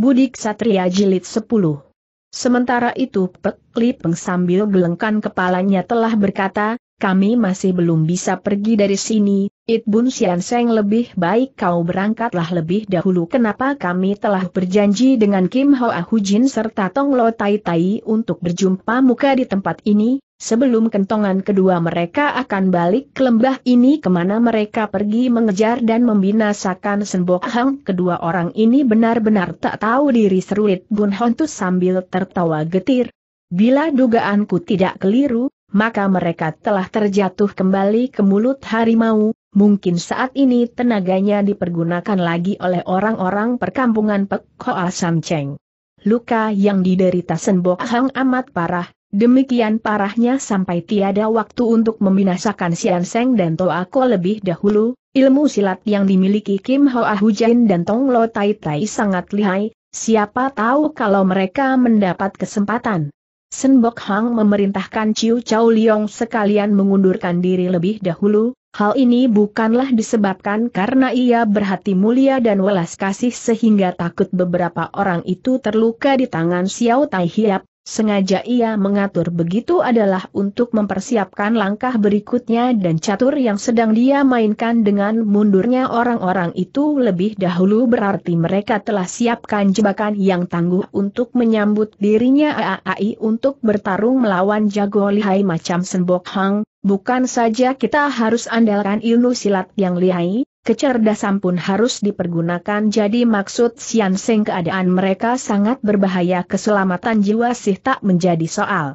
Budik Satria Jilid 10. Sementara itu Pek Lipeng sambil gelengkan kepalanya telah berkata, kami masih belum bisa pergi dari sini, It Bun Sian Seng lebih baik kau berangkatlah lebih dahulu kenapa kami telah berjanji dengan Kim Ho Ahu Jin serta Tong Lo Tai Tai untuk berjumpa muka di tempat ini, sebelum kentongan kedua mereka akan balik ke lembah ini kemana mereka pergi mengejar dan membinasakan Senbok Hang kedua orang ini benar-benar tak tahu diri seru It Bun Hontus sambil tertawa getir. Bila dugaanku tidak keliru, maka mereka telah terjatuh kembali ke mulut harimau, mungkin saat ini tenaganya dipergunakan lagi oleh orang-orang perkampungan Pek Koa Cheng. Luka yang diderita Senbok Hang amat parah, demikian parahnya sampai tiada waktu untuk membinasakan Sian Seng dan Toa Ko lebih dahulu, ilmu silat yang dimiliki Kim Hoa Hujain dan Tong Lo Tai Tai sangat lihai, siapa tahu kalau mereka mendapat kesempatan. Senbok Hang memerintahkan Ciu Chow Liong sekalian mengundurkan diri lebih dahulu, Hal ini bukanlah disebabkan karena ia berhati mulia dan welas kasih sehingga takut beberapa orang itu terluka di tangan Xiao Tai Hiap, sengaja ia mengatur begitu adalah untuk mempersiapkan langkah berikutnya dan catur yang sedang dia mainkan dengan mundurnya orang-orang itu lebih dahulu berarti mereka telah siapkan jebakan yang tangguh untuk menyambut dirinya AAI untuk bertarung melawan jago lihai macam Senbok Hang, Bukan saja kita harus andalkan ilmu silat yang lihai, kecerdasan pun harus dipergunakan jadi maksud Sian Seng keadaan mereka sangat berbahaya keselamatan jiwa sih tak menjadi soal.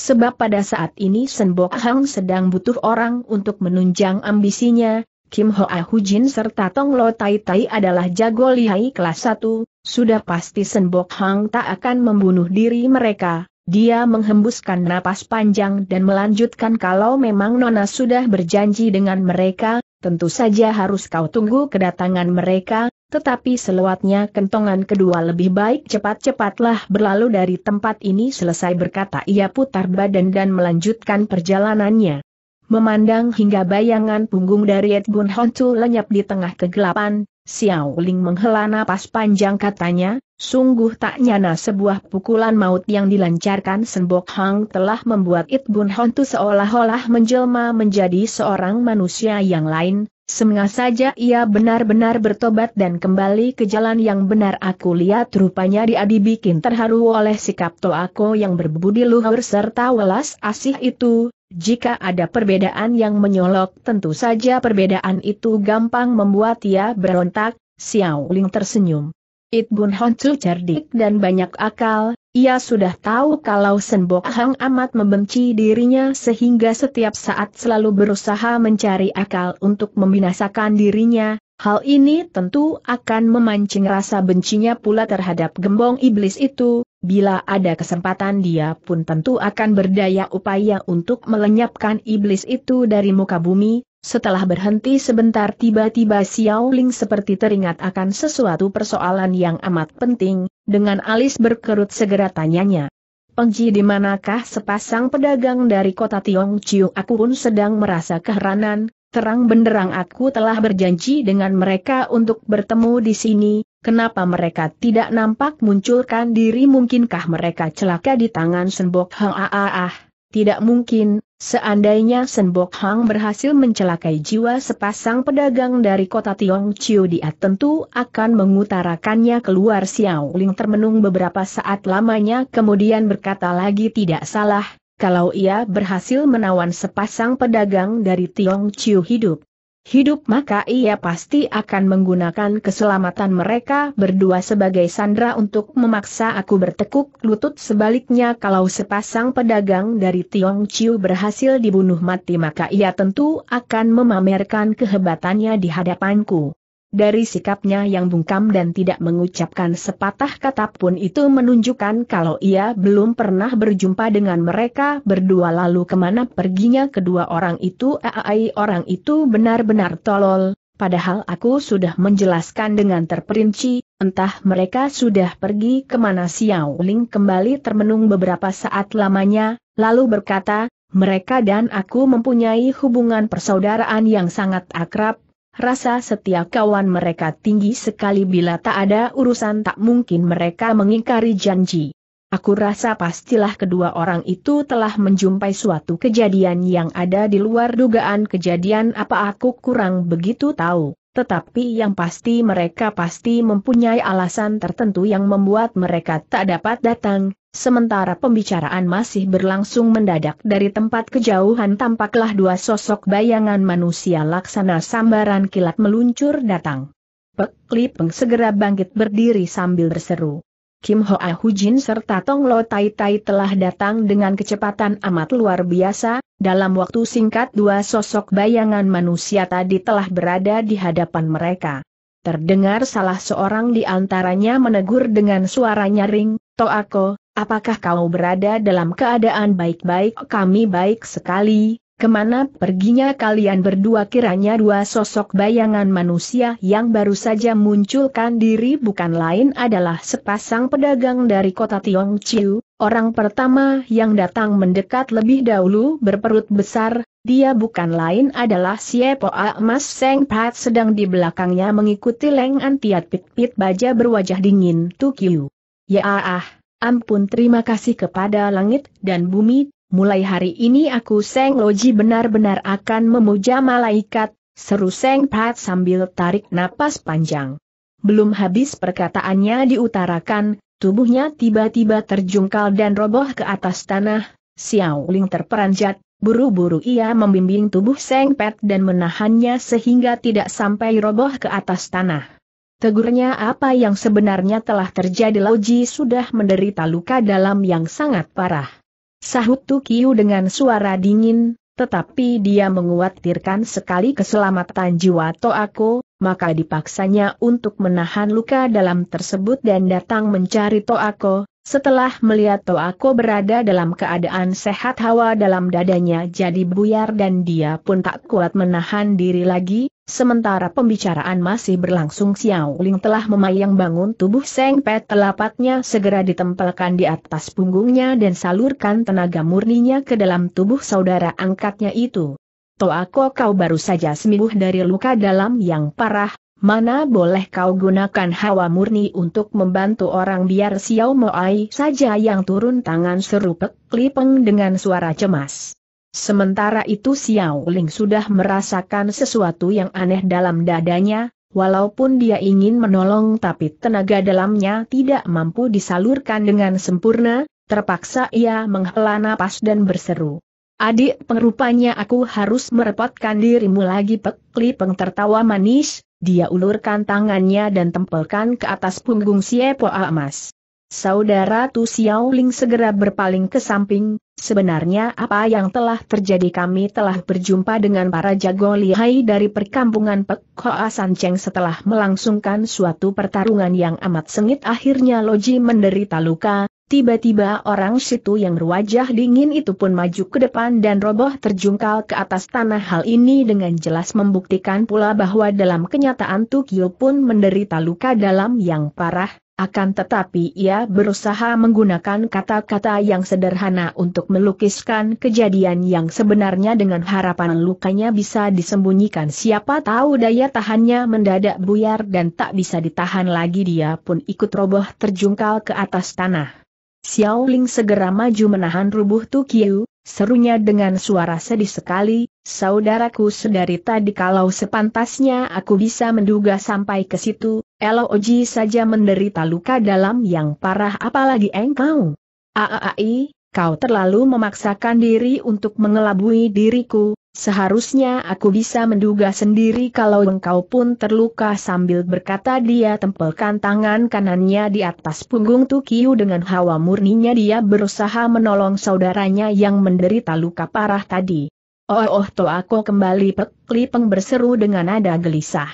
Sebab pada saat ini Senbok Hang sedang butuh orang untuk menunjang ambisinya, Kim Ho Hoa Hujin serta Tong Lo Tai Tai adalah jago lihai kelas 1, sudah pasti Senbok Hang tak akan membunuh diri mereka, dia menghembuskan napas panjang dan melanjutkan kalau memang Nona sudah berjanji dengan mereka, tentu saja harus kau tunggu kedatangan mereka, tetapi selewatnya kentongan kedua lebih baik cepat-cepatlah berlalu dari tempat ini selesai berkata ia putar badan dan melanjutkan perjalanannya. Memandang hingga bayangan punggung dari Edgun Hontu lenyap di tengah kegelapan, Xiao Ling menghela napas panjang katanya, sungguh tak nyana sebuah pukulan maut yang dilancarkan Senbok Hang telah membuat It Bun Hontu seolah-olah menjelma menjadi seorang manusia yang lain, Semengah saja ia benar-benar bertobat dan kembali ke jalan yang benar aku lihat rupanya dia dibikin terharu oleh sikap Toako yang berbudi luhur serta welas asih itu, jika ada perbedaan yang menyolok tentu saja perbedaan itu gampang membuat ia berontak, Xiao Ling tersenyum. It Bun Honsu cerdik dan banyak akal, ia sudah tahu kalau Senbok Hang amat membenci dirinya sehingga setiap saat selalu berusaha mencari akal untuk membinasakan dirinya, Hal ini tentu akan memancing rasa bencinya pula terhadap gembong iblis itu, bila ada kesempatan dia pun tentu akan berdaya upaya untuk melenyapkan iblis itu dari muka bumi, setelah berhenti sebentar tiba-tiba Xiao Ling seperti teringat akan sesuatu persoalan yang amat penting, dengan alis berkerut segera tanyanya. Pengji di manakah sepasang pedagang dari kota Tiong Chiu aku pun sedang merasa keheranan, Terang benderang aku telah berjanji dengan mereka untuk bertemu di sini, kenapa mereka tidak nampak munculkan diri mungkinkah mereka celaka di tangan Senbok Hang ah, ah ah tidak mungkin, seandainya Senbok Hang berhasil mencelakai jiwa sepasang pedagang dari kota Tiong Chiu dia tentu akan mengutarakannya keluar Xiao Ling termenung beberapa saat lamanya kemudian berkata lagi tidak salah, kalau ia berhasil menawan sepasang pedagang dari Tiong Chiu hidup. Hidup maka ia pasti akan menggunakan keselamatan mereka berdua sebagai sandra untuk memaksa aku bertekuk lutut sebaliknya kalau sepasang pedagang dari Tiong Chiu berhasil dibunuh mati maka ia tentu akan memamerkan kehebatannya di hadapanku. Dari sikapnya yang bungkam dan tidak mengucapkan sepatah kata pun itu menunjukkan kalau ia belum pernah berjumpa dengan mereka berdua lalu kemana perginya kedua orang itu Aai orang itu benar-benar tolol, padahal aku sudah menjelaskan dengan terperinci, entah mereka sudah pergi kemana Xiao Ling kembali termenung beberapa saat lamanya, lalu berkata, mereka dan aku mempunyai hubungan persaudaraan yang sangat akrab, Rasa setia kawan mereka tinggi sekali bila tak ada urusan tak mungkin mereka mengingkari janji. Aku rasa pastilah kedua orang itu telah menjumpai suatu kejadian yang ada di luar dugaan kejadian apa aku kurang begitu tahu. Tetapi yang pasti mereka pasti mempunyai alasan tertentu yang membuat mereka tak dapat datang, Sementara pembicaraan masih berlangsung mendadak dari tempat kejauhan tampaklah dua sosok bayangan manusia laksana sambaran kilat meluncur datang. Pek Peng segera bangkit berdiri sambil berseru. Kim Ho Hoa ah Hujin serta Tong Lo Tai Tai telah datang dengan kecepatan amat luar biasa, dalam waktu singkat dua sosok bayangan manusia tadi telah berada di hadapan mereka. Terdengar salah seorang di antaranya menegur dengan suara nyaring, Ako, apakah kau berada dalam keadaan baik-baik? Kami baik sekali, kemana perginya kalian berdua kiranya dua sosok bayangan manusia yang baru saja munculkan diri bukan lain adalah sepasang pedagang dari kota Tiong Chiu, orang pertama yang datang mendekat lebih dahulu berperut besar, dia bukan lain adalah Siepo Mas Seng Pat sedang di belakangnya mengikuti Leng Antiat Pit Pit Baja berwajah dingin Tukiu. Ya ah, ah ampun terima kasih kepada langit dan bumi, mulai hari ini aku Seng Loji benar-benar akan memuja malaikat, seru Seng Pat sambil tarik napas panjang. Belum habis perkataannya diutarakan, tubuhnya tiba-tiba terjungkal dan roboh ke atas tanah, Xiao Ling terperanjat, buru-buru ia membimbing tubuh Seng Pat dan menahannya sehingga tidak sampai roboh ke atas tanah. Tegurnya apa yang sebenarnya telah terjadi Loji sudah menderita luka dalam yang sangat parah. Sahut Tukiu dengan suara dingin, tetapi dia menguatirkan sekali keselamatan jiwa Toako, maka dipaksanya untuk menahan luka dalam tersebut dan datang mencari Toako, setelah melihat Toako berada dalam keadaan sehat hawa dalam dadanya jadi buyar dan dia pun tak kuat menahan diri lagi, Sementara pembicaraan masih berlangsung Xiao Ling telah memayang bangun tubuh Seng Pet telapaknya segera ditempelkan di atas punggungnya dan salurkan tenaga murninya ke dalam tubuh saudara angkatnya itu. Toako kau baru saja sembuh dari luka dalam yang parah, mana boleh kau gunakan hawa murni untuk membantu orang biar Xiao Moai saja yang turun tangan seru Pek Klipeng dengan suara cemas. Sementara itu Xiao Ling sudah merasakan sesuatu yang aneh dalam dadanya, walaupun dia ingin menolong tapi tenaga dalamnya tidak mampu disalurkan dengan sempurna, terpaksa ia menghela napas dan berseru. Adik pengrupanya aku harus merepotkan dirimu lagi Pekli pengtertawa Peng tertawa manis, dia ulurkan tangannya dan tempelkan ke atas punggung Siepo Amas. Saudara Tu Xiaoling segera berpaling ke samping, sebenarnya apa yang telah terjadi kami telah berjumpa dengan para jago lihai dari perkampungan Pek Hoa San Cheng setelah melangsungkan suatu pertarungan yang amat sengit akhirnya Loji menderita luka, tiba-tiba orang situ yang berwajah dingin itu pun maju ke depan dan roboh terjungkal ke atas tanah hal ini dengan jelas membuktikan pula bahwa dalam kenyataan Tu Kyo pun menderita luka dalam yang parah, akan tetapi ia berusaha menggunakan kata-kata yang sederhana untuk melukiskan kejadian yang sebenarnya dengan harapan lukanya bisa disembunyikan siapa tahu daya tahannya mendadak buyar dan tak bisa ditahan lagi dia pun ikut roboh terjungkal ke atas tanah. Xiao Ling segera maju menahan rubuh Tu Kiu, serunya dengan suara sedih sekali, saudaraku sedari tadi kalau sepantasnya aku bisa menduga sampai ke situ, Oji saja menderita luka dalam yang parah apalagi engkau. Aai, kau terlalu memaksakan diri untuk mengelabui diriku, Seharusnya aku bisa menduga sendiri kalau engkau pun terluka sambil berkata dia tempelkan tangan kanannya di atas punggung Tukiu dengan hawa murninya dia berusaha menolong saudaranya yang menderita luka parah tadi. Oh oh to aku kembali peklipeng berseru dengan nada gelisah.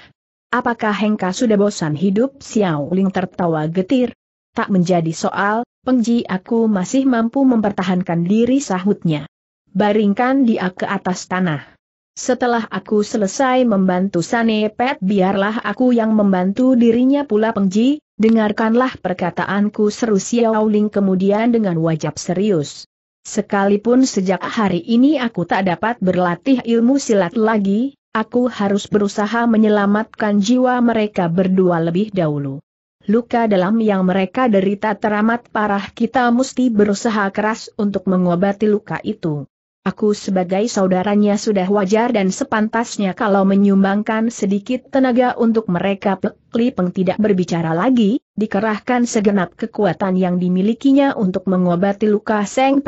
Apakah Hengka sudah bosan hidup? Xiao Ling tertawa getir. Tak menjadi soal, pengji aku masih mampu mempertahankan diri sahutnya baringkan dia ke atas tanah. Setelah aku selesai membantu Sanepet biarlah aku yang membantu dirinya pula Pengji, dengarkanlah perkataanku seru Xiao Ling kemudian dengan wajah serius. Sekalipun sejak hari ini aku tak dapat berlatih ilmu silat lagi, aku harus berusaha menyelamatkan jiwa mereka berdua lebih dahulu. Luka dalam yang mereka derita teramat parah kita mesti berusaha keras untuk mengobati luka itu. Aku sebagai saudaranya sudah wajar dan sepantasnya kalau menyumbangkan sedikit tenaga untuk mereka Pek Peng tidak berbicara lagi, dikerahkan segenap kekuatan yang dimilikinya untuk mengobati luka Seng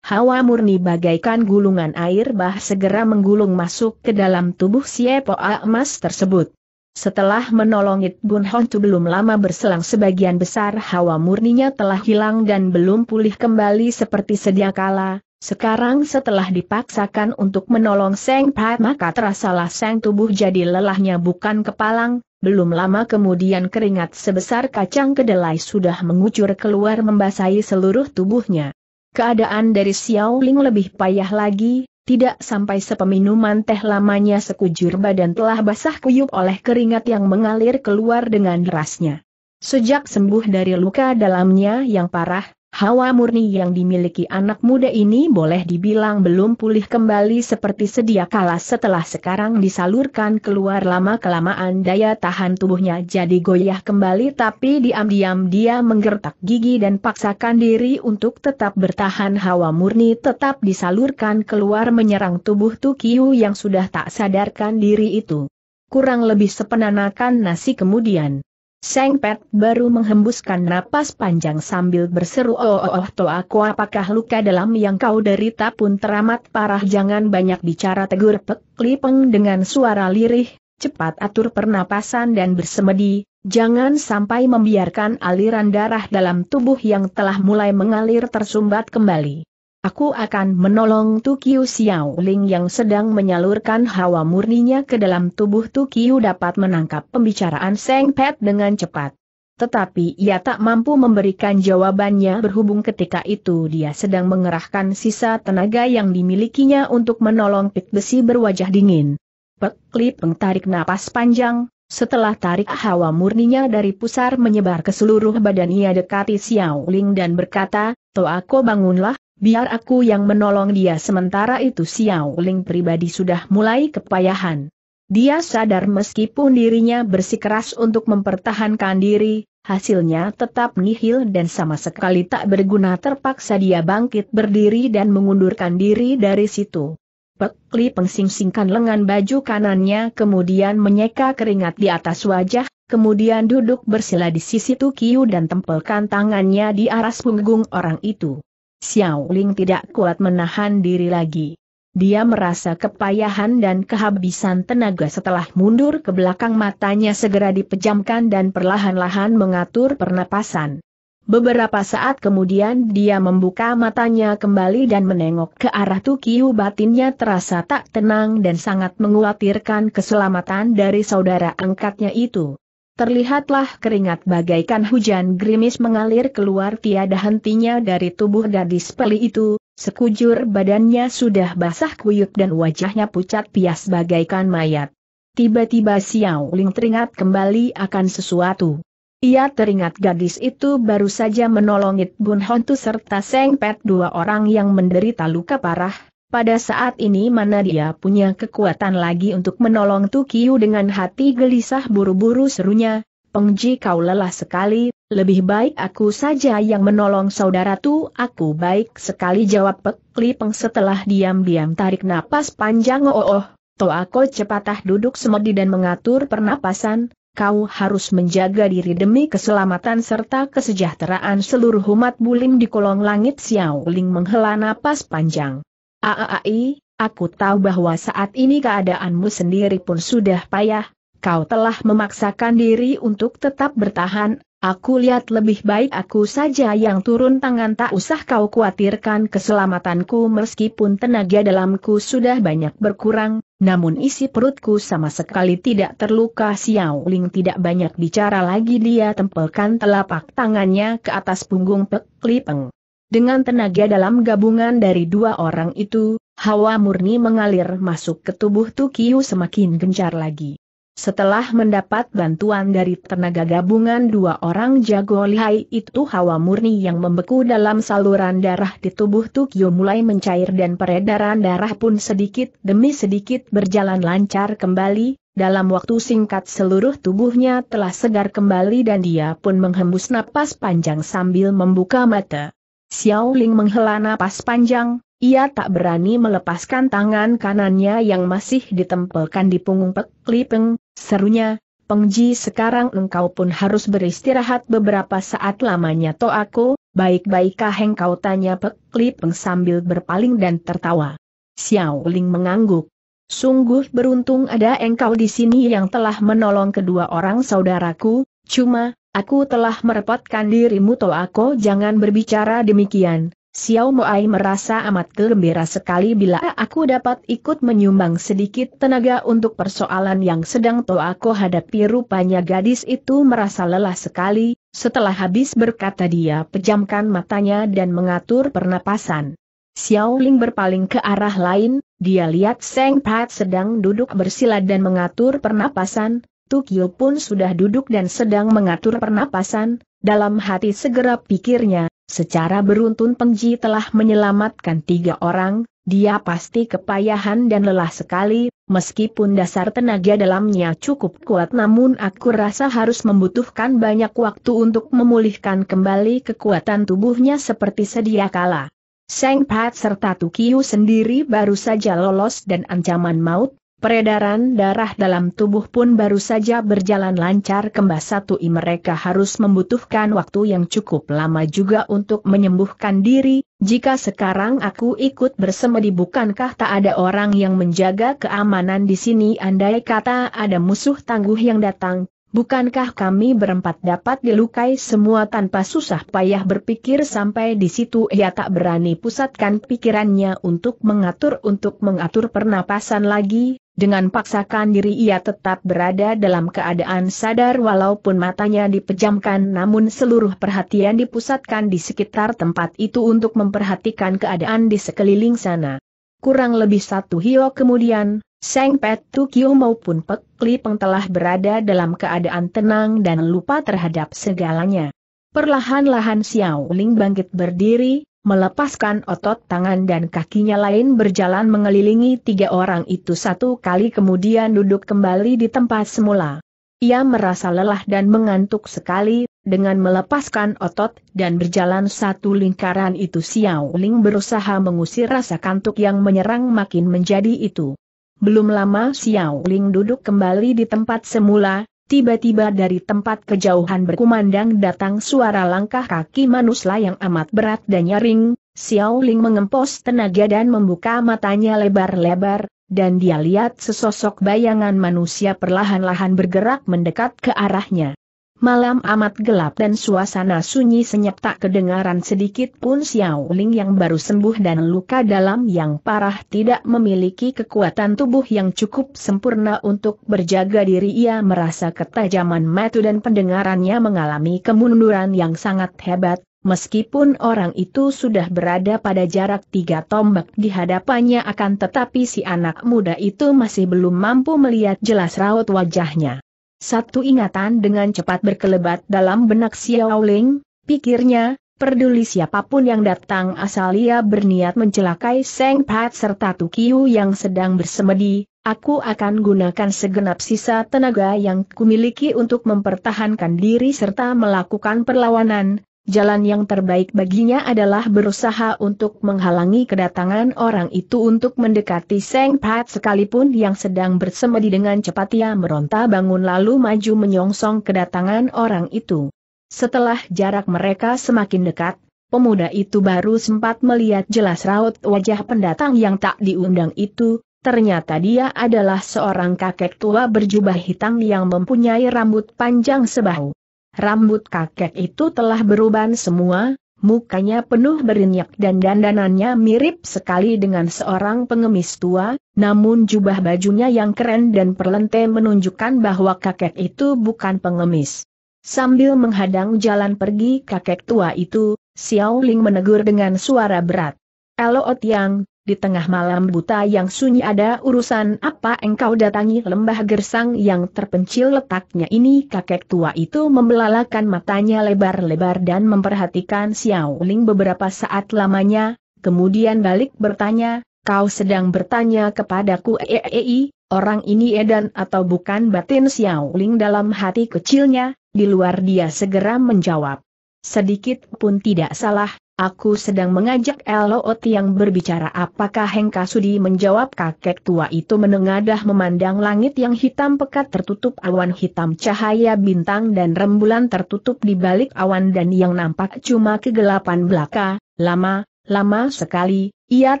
Hawa murni bagaikan gulungan air bah segera menggulung masuk ke dalam tubuh si Siepoa emas tersebut. Setelah menolong It Bun Hon belum lama berselang sebagian besar hawa murninya telah hilang dan belum pulih kembali seperti sedia kala, sekarang setelah dipaksakan untuk menolong Seng Pat maka terasalah Seng tubuh jadi lelahnya bukan kepalang, belum lama kemudian keringat sebesar kacang kedelai sudah mengucur keluar membasahi seluruh tubuhnya. Keadaan dari Xiao Ling lebih payah lagi, tidak sampai sepeminuman teh lamanya sekujur badan telah basah kuyup oleh keringat yang mengalir keluar dengan derasnya. Sejak sembuh dari luka dalamnya yang parah, Hawa murni yang dimiliki anak muda ini boleh dibilang belum pulih kembali seperti sedia kala setelah sekarang disalurkan keluar lama-kelamaan daya tahan tubuhnya jadi goyah kembali tapi diam-diam dia menggertak gigi dan paksakan diri untuk tetap bertahan hawa murni tetap disalurkan keluar menyerang tubuh Tukiu yang sudah tak sadarkan diri itu. Kurang lebih sepenanakan nasi kemudian. Seng Pet baru menghembuskan napas panjang sambil berseru oh oh oh to aku apakah luka dalam yang kau derita pun teramat parah jangan banyak bicara tegur Pek Lipeng dengan suara lirih, cepat atur pernapasan dan bersemedi, jangan sampai membiarkan aliran darah dalam tubuh yang telah mulai mengalir tersumbat kembali. Aku akan menolong Tukiu Xiao Ling yang sedang menyalurkan hawa murninya ke dalam tubuh Tukiu dapat menangkap pembicaraan Seng Pet dengan cepat. Tetapi ia tak mampu memberikan jawabannya berhubung ketika itu dia sedang mengerahkan sisa tenaga yang dimilikinya untuk menolong pik besi berwajah dingin. Pek Lip tarik napas panjang, setelah tarik hawa murninya dari pusar menyebar ke seluruh badan ia dekati Xiao Ling dan berkata, aku bangunlah, Biar aku yang menolong dia sementara itu Xiao Ling pribadi sudah mulai kepayahan. Dia sadar meskipun dirinya bersikeras untuk mempertahankan diri, hasilnya tetap nihil dan sama sekali tak berguna terpaksa dia bangkit berdiri dan mengundurkan diri dari situ. Pek Li pengsingsingkan lengan baju kanannya kemudian menyeka keringat di atas wajah, kemudian duduk bersila di sisi Tukiu dan tempelkan tangannya di aras punggung orang itu. Xiao Ling tidak kuat menahan diri lagi. Dia merasa kepayahan dan kehabisan tenaga setelah mundur ke belakang matanya segera dipejamkan dan perlahan-lahan mengatur pernapasan. Beberapa saat kemudian dia membuka matanya kembali dan menengok ke arah Tukiu batinnya terasa tak tenang dan sangat mengkhawatirkan keselamatan dari saudara angkatnya itu. Terlihatlah keringat bagaikan hujan gerimis mengalir keluar tiada hentinya dari tubuh gadis peli itu, sekujur badannya sudah basah kuyup dan wajahnya pucat pias bagaikan mayat. Tiba-tiba Xiao Ling teringat kembali akan sesuatu. Ia teringat gadis itu baru saja menolongit Bun Hontu serta Seng Pet dua orang yang menderita luka parah, pada saat ini mana dia punya kekuatan lagi untuk menolong Tukiu dengan hati gelisah buru-buru serunya, Pengji kau lelah sekali, lebih baik aku saja yang menolong saudara tu. Aku baik sekali jawab Pekli Peng setelah diam-diam tarik napas panjang. Oh oh, aku cepatah duduk semedi dan mengatur pernapasan, kau harus menjaga diri demi keselamatan serta kesejahteraan seluruh umat bulim di kolong langit Xiao Ling menghela napas panjang. Aai, aku tahu bahwa saat ini keadaanmu sendiri pun sudah payah, kau telah memaksakan diri untuk tetap bertahan, aku lihat lebih baik aku saja yang turun tangan tak usah kau khawatirkan keselamatanku meskipun tenaga dalamku sudah banyak berkurang, namun isi perutku sama sekali tidak terluka Xiao Ling tidak banyak bicara lagi dia tempelkan telapak tangannya ke atas punggung Pek Lipeng. Dengan tenaga dalam gabungan dari dua orang itu, hawa murni mengalir masuk ke tubuh Tukiu semakin gencar lagi. Setelah mendapat bantuan dari tenaga gabungan dua orang jago lihai itu hawa murni yang membeku dalam saluran darah di tubuh Tukyo mulai mencair dan peredaran darah pun sedikit demi sedikit berjalan lancar kembali, dalam waktu singkat seluruh tubuhnya telah segar kembali dan dia pun menghembus napas panjang sambil membuka mata. Xiao Ling menghela napas panjang, ia tak berani melepaskan tangan kanannya yang masih ditempelkan di punggung Pek Li Peng, serunya, Pengji sekarang engkau pun harus beristirahat beberapa saat lamanya to aku, baik-baikkah engkau tanya Pek Li Peng sambil berpaling dan tertawa. Xiao Ling mengangguk. Sungguh beruntung ada engkau di sini yang telah menolong kedua orang saudaraku, cuma, Aku telah merepotkan dirimu aku jangan berbicara demikian. Xiao Moai merasa amat gembira sekali bila aku dapat ikut menyumbang sedikit tenaga untuk persoalan yang sedang aku hadapi rupanya gadis itu merasa lelah sekali, setelah habis berkata dia pejamkan matanya dan mengatur pernapasan. Xiao Ling berpaling ke arah lain, dia lihat Seng Pat sedang duduk bersila dan mengatur pernapasan, Tukio pun sudah duduk dan sedang mengatur pernapasan, dalam hati segera pikirnya, secara beruntun Pengji telah menyelamatkan tiga orang, dia pasti kepayahan dan lelah sekali, meskipun dasar tenaga dalamnya cukup kuat namun aku rasa harus membutuhkan banyak waktu untuk memulihkan kembali kekuatan tubuhnya seperti sedia kala. Seng Pat serta Tukiu sendiri baru saja lolos dan ancaman maut, Peredaran darah dalam tubuh pun baru saja berjalan lancar kembali satu i mereka harus membutuhkan waktu yang cukup lama juga untuk menyembuhkan diri, jika sekarang aku ikut bersemedi bukankah tak ada orang yang menjaga keamanan di sini andai kata ada musuh tangguh yang datang, bukankah kami berempat dapat dilukai semua tanpa susah payah berpikir sampai di situ ia tak berani pusatkan pikirannya untuk mengatur untuk mengatur pernapasan lagi, dengan paksakan diri ia tetap berada dalam keadaan sadar walaupun matanya dipejamkan namun seluruh perhatian dipusatkan di sekitar tempat itu untuk memperhatikan keadaan di sekeliling sana. Kurang lebih satu hio kemudian, Seng Pet Tukio maupun Pek Lipeng telah berada dalam keadaan tenang dan lupa terhadap segalanya. Perlahan-lahan Xiao Ling bangkit berdiri, melepaskan otot tangan dan kakinya lain berjalan mengelilingi tiga orang itu satu kali kemudian duduk kembali di tempat semula. Ia merasa lelah dan mengantuk sekali, dengan melepaskan otot dan berjalan satu lingkaran itu Xiao Ling berusaha mengusir rasa kantuk yang menyerang makin menjadi itu. Belum lama Xiao Ling duduk kembali di tempat semula, Tiba-tiba dari tempat kejauhan berkumandang datang suara langkah kaki manusia yang amat berat dan nyaring, Xiao Ling mengempos tenaga dan membuka matanya lebar-lebar, dan dia lihat sesosok bayangan manusia perlahan-lahan bergerak mendekat ke arahnya. Malam amat gelap dan suasana sunyi senyap tak kedengaran sedikit pun Xiao Ling yang baru sembuh dan luka dalam yang parah tidak memiliki kekuatan tubuh yang cukup sempurna untuk berjaga diri ia merasa ketajaman mata dan pendengarannya mengalami kemunduran yang sangat hebat, meskipun orang itu sudah berada pada jarak tiga tombak di hadapannya akan tetapi si anak muda itu masih belum mampu melihat jelas raut wajahnya. Satu ingatan dengan cepat berkelebat dalam benak Xiao Ling, pikirnya, peduli siapapun yang datang asal ia berniat mencelakai Seng Pat serta Tukiu yang sedang bersemedi, aku akan gunakan segenap sisa tenaga yang kumiliki untuk mempertahankan diri serta melakukan perlawanan, Jalan yang terbaik baginya adalah berusaha untuk menghalangi kedatangan orang itu untuk mendekati Seng Pat sekalipun yang sedang bersemedi dengan cepat ia meronta bangun lalu maju menyongsong kedatangan orang itu. Setelah jarak mereka semakin dekat, pemuda itu baru sempat melihat jelas raut wajah pendatang yang tak diundang itu, Ternyata dia adalah seorang kakek tua berjubah hitam yang mempunyai rambut panjang sebahu. Rambut kakek itu telah beruban semua, mukanya penuh berinyak dan dandanannya mirip sekali dengan seorang pengemis tua, namun jubah bajunya yang keren dan perlente menunjukkan bahwa kakek itu bukan pengemis. Sambil menghadang jalan pergi kakek tua itu, Xiao Ling menegur dengan suara berat. Elo yang." di tengah malam buta yang sunyi ada urusan apa engkau datangi lembah gersang yang terpencil letaknya ini kakek tua itu membelalakan matanya lebar-lebar dan memperhatikan Xiao Ling beberapa saat lamanya, kemudian balik bertanya, kau sedang bertanya kepadaku eei, e, orang ini edan atau bukan batin Xiao Ling dalam hati kecilnya, di luar dia segera menjawab. Sedikit pun tidak salah, aku sedang mengajak Lot yang berbicara apakah Hengka Sudi menjawab kakek tua itu menengadah memandang langit yang hitam pekat tertutup awan hitam cahaya bintang dan rembulan tertutup di balik awan dan yang nampak cuma kegelapan belaka, lama, lama sekali, ia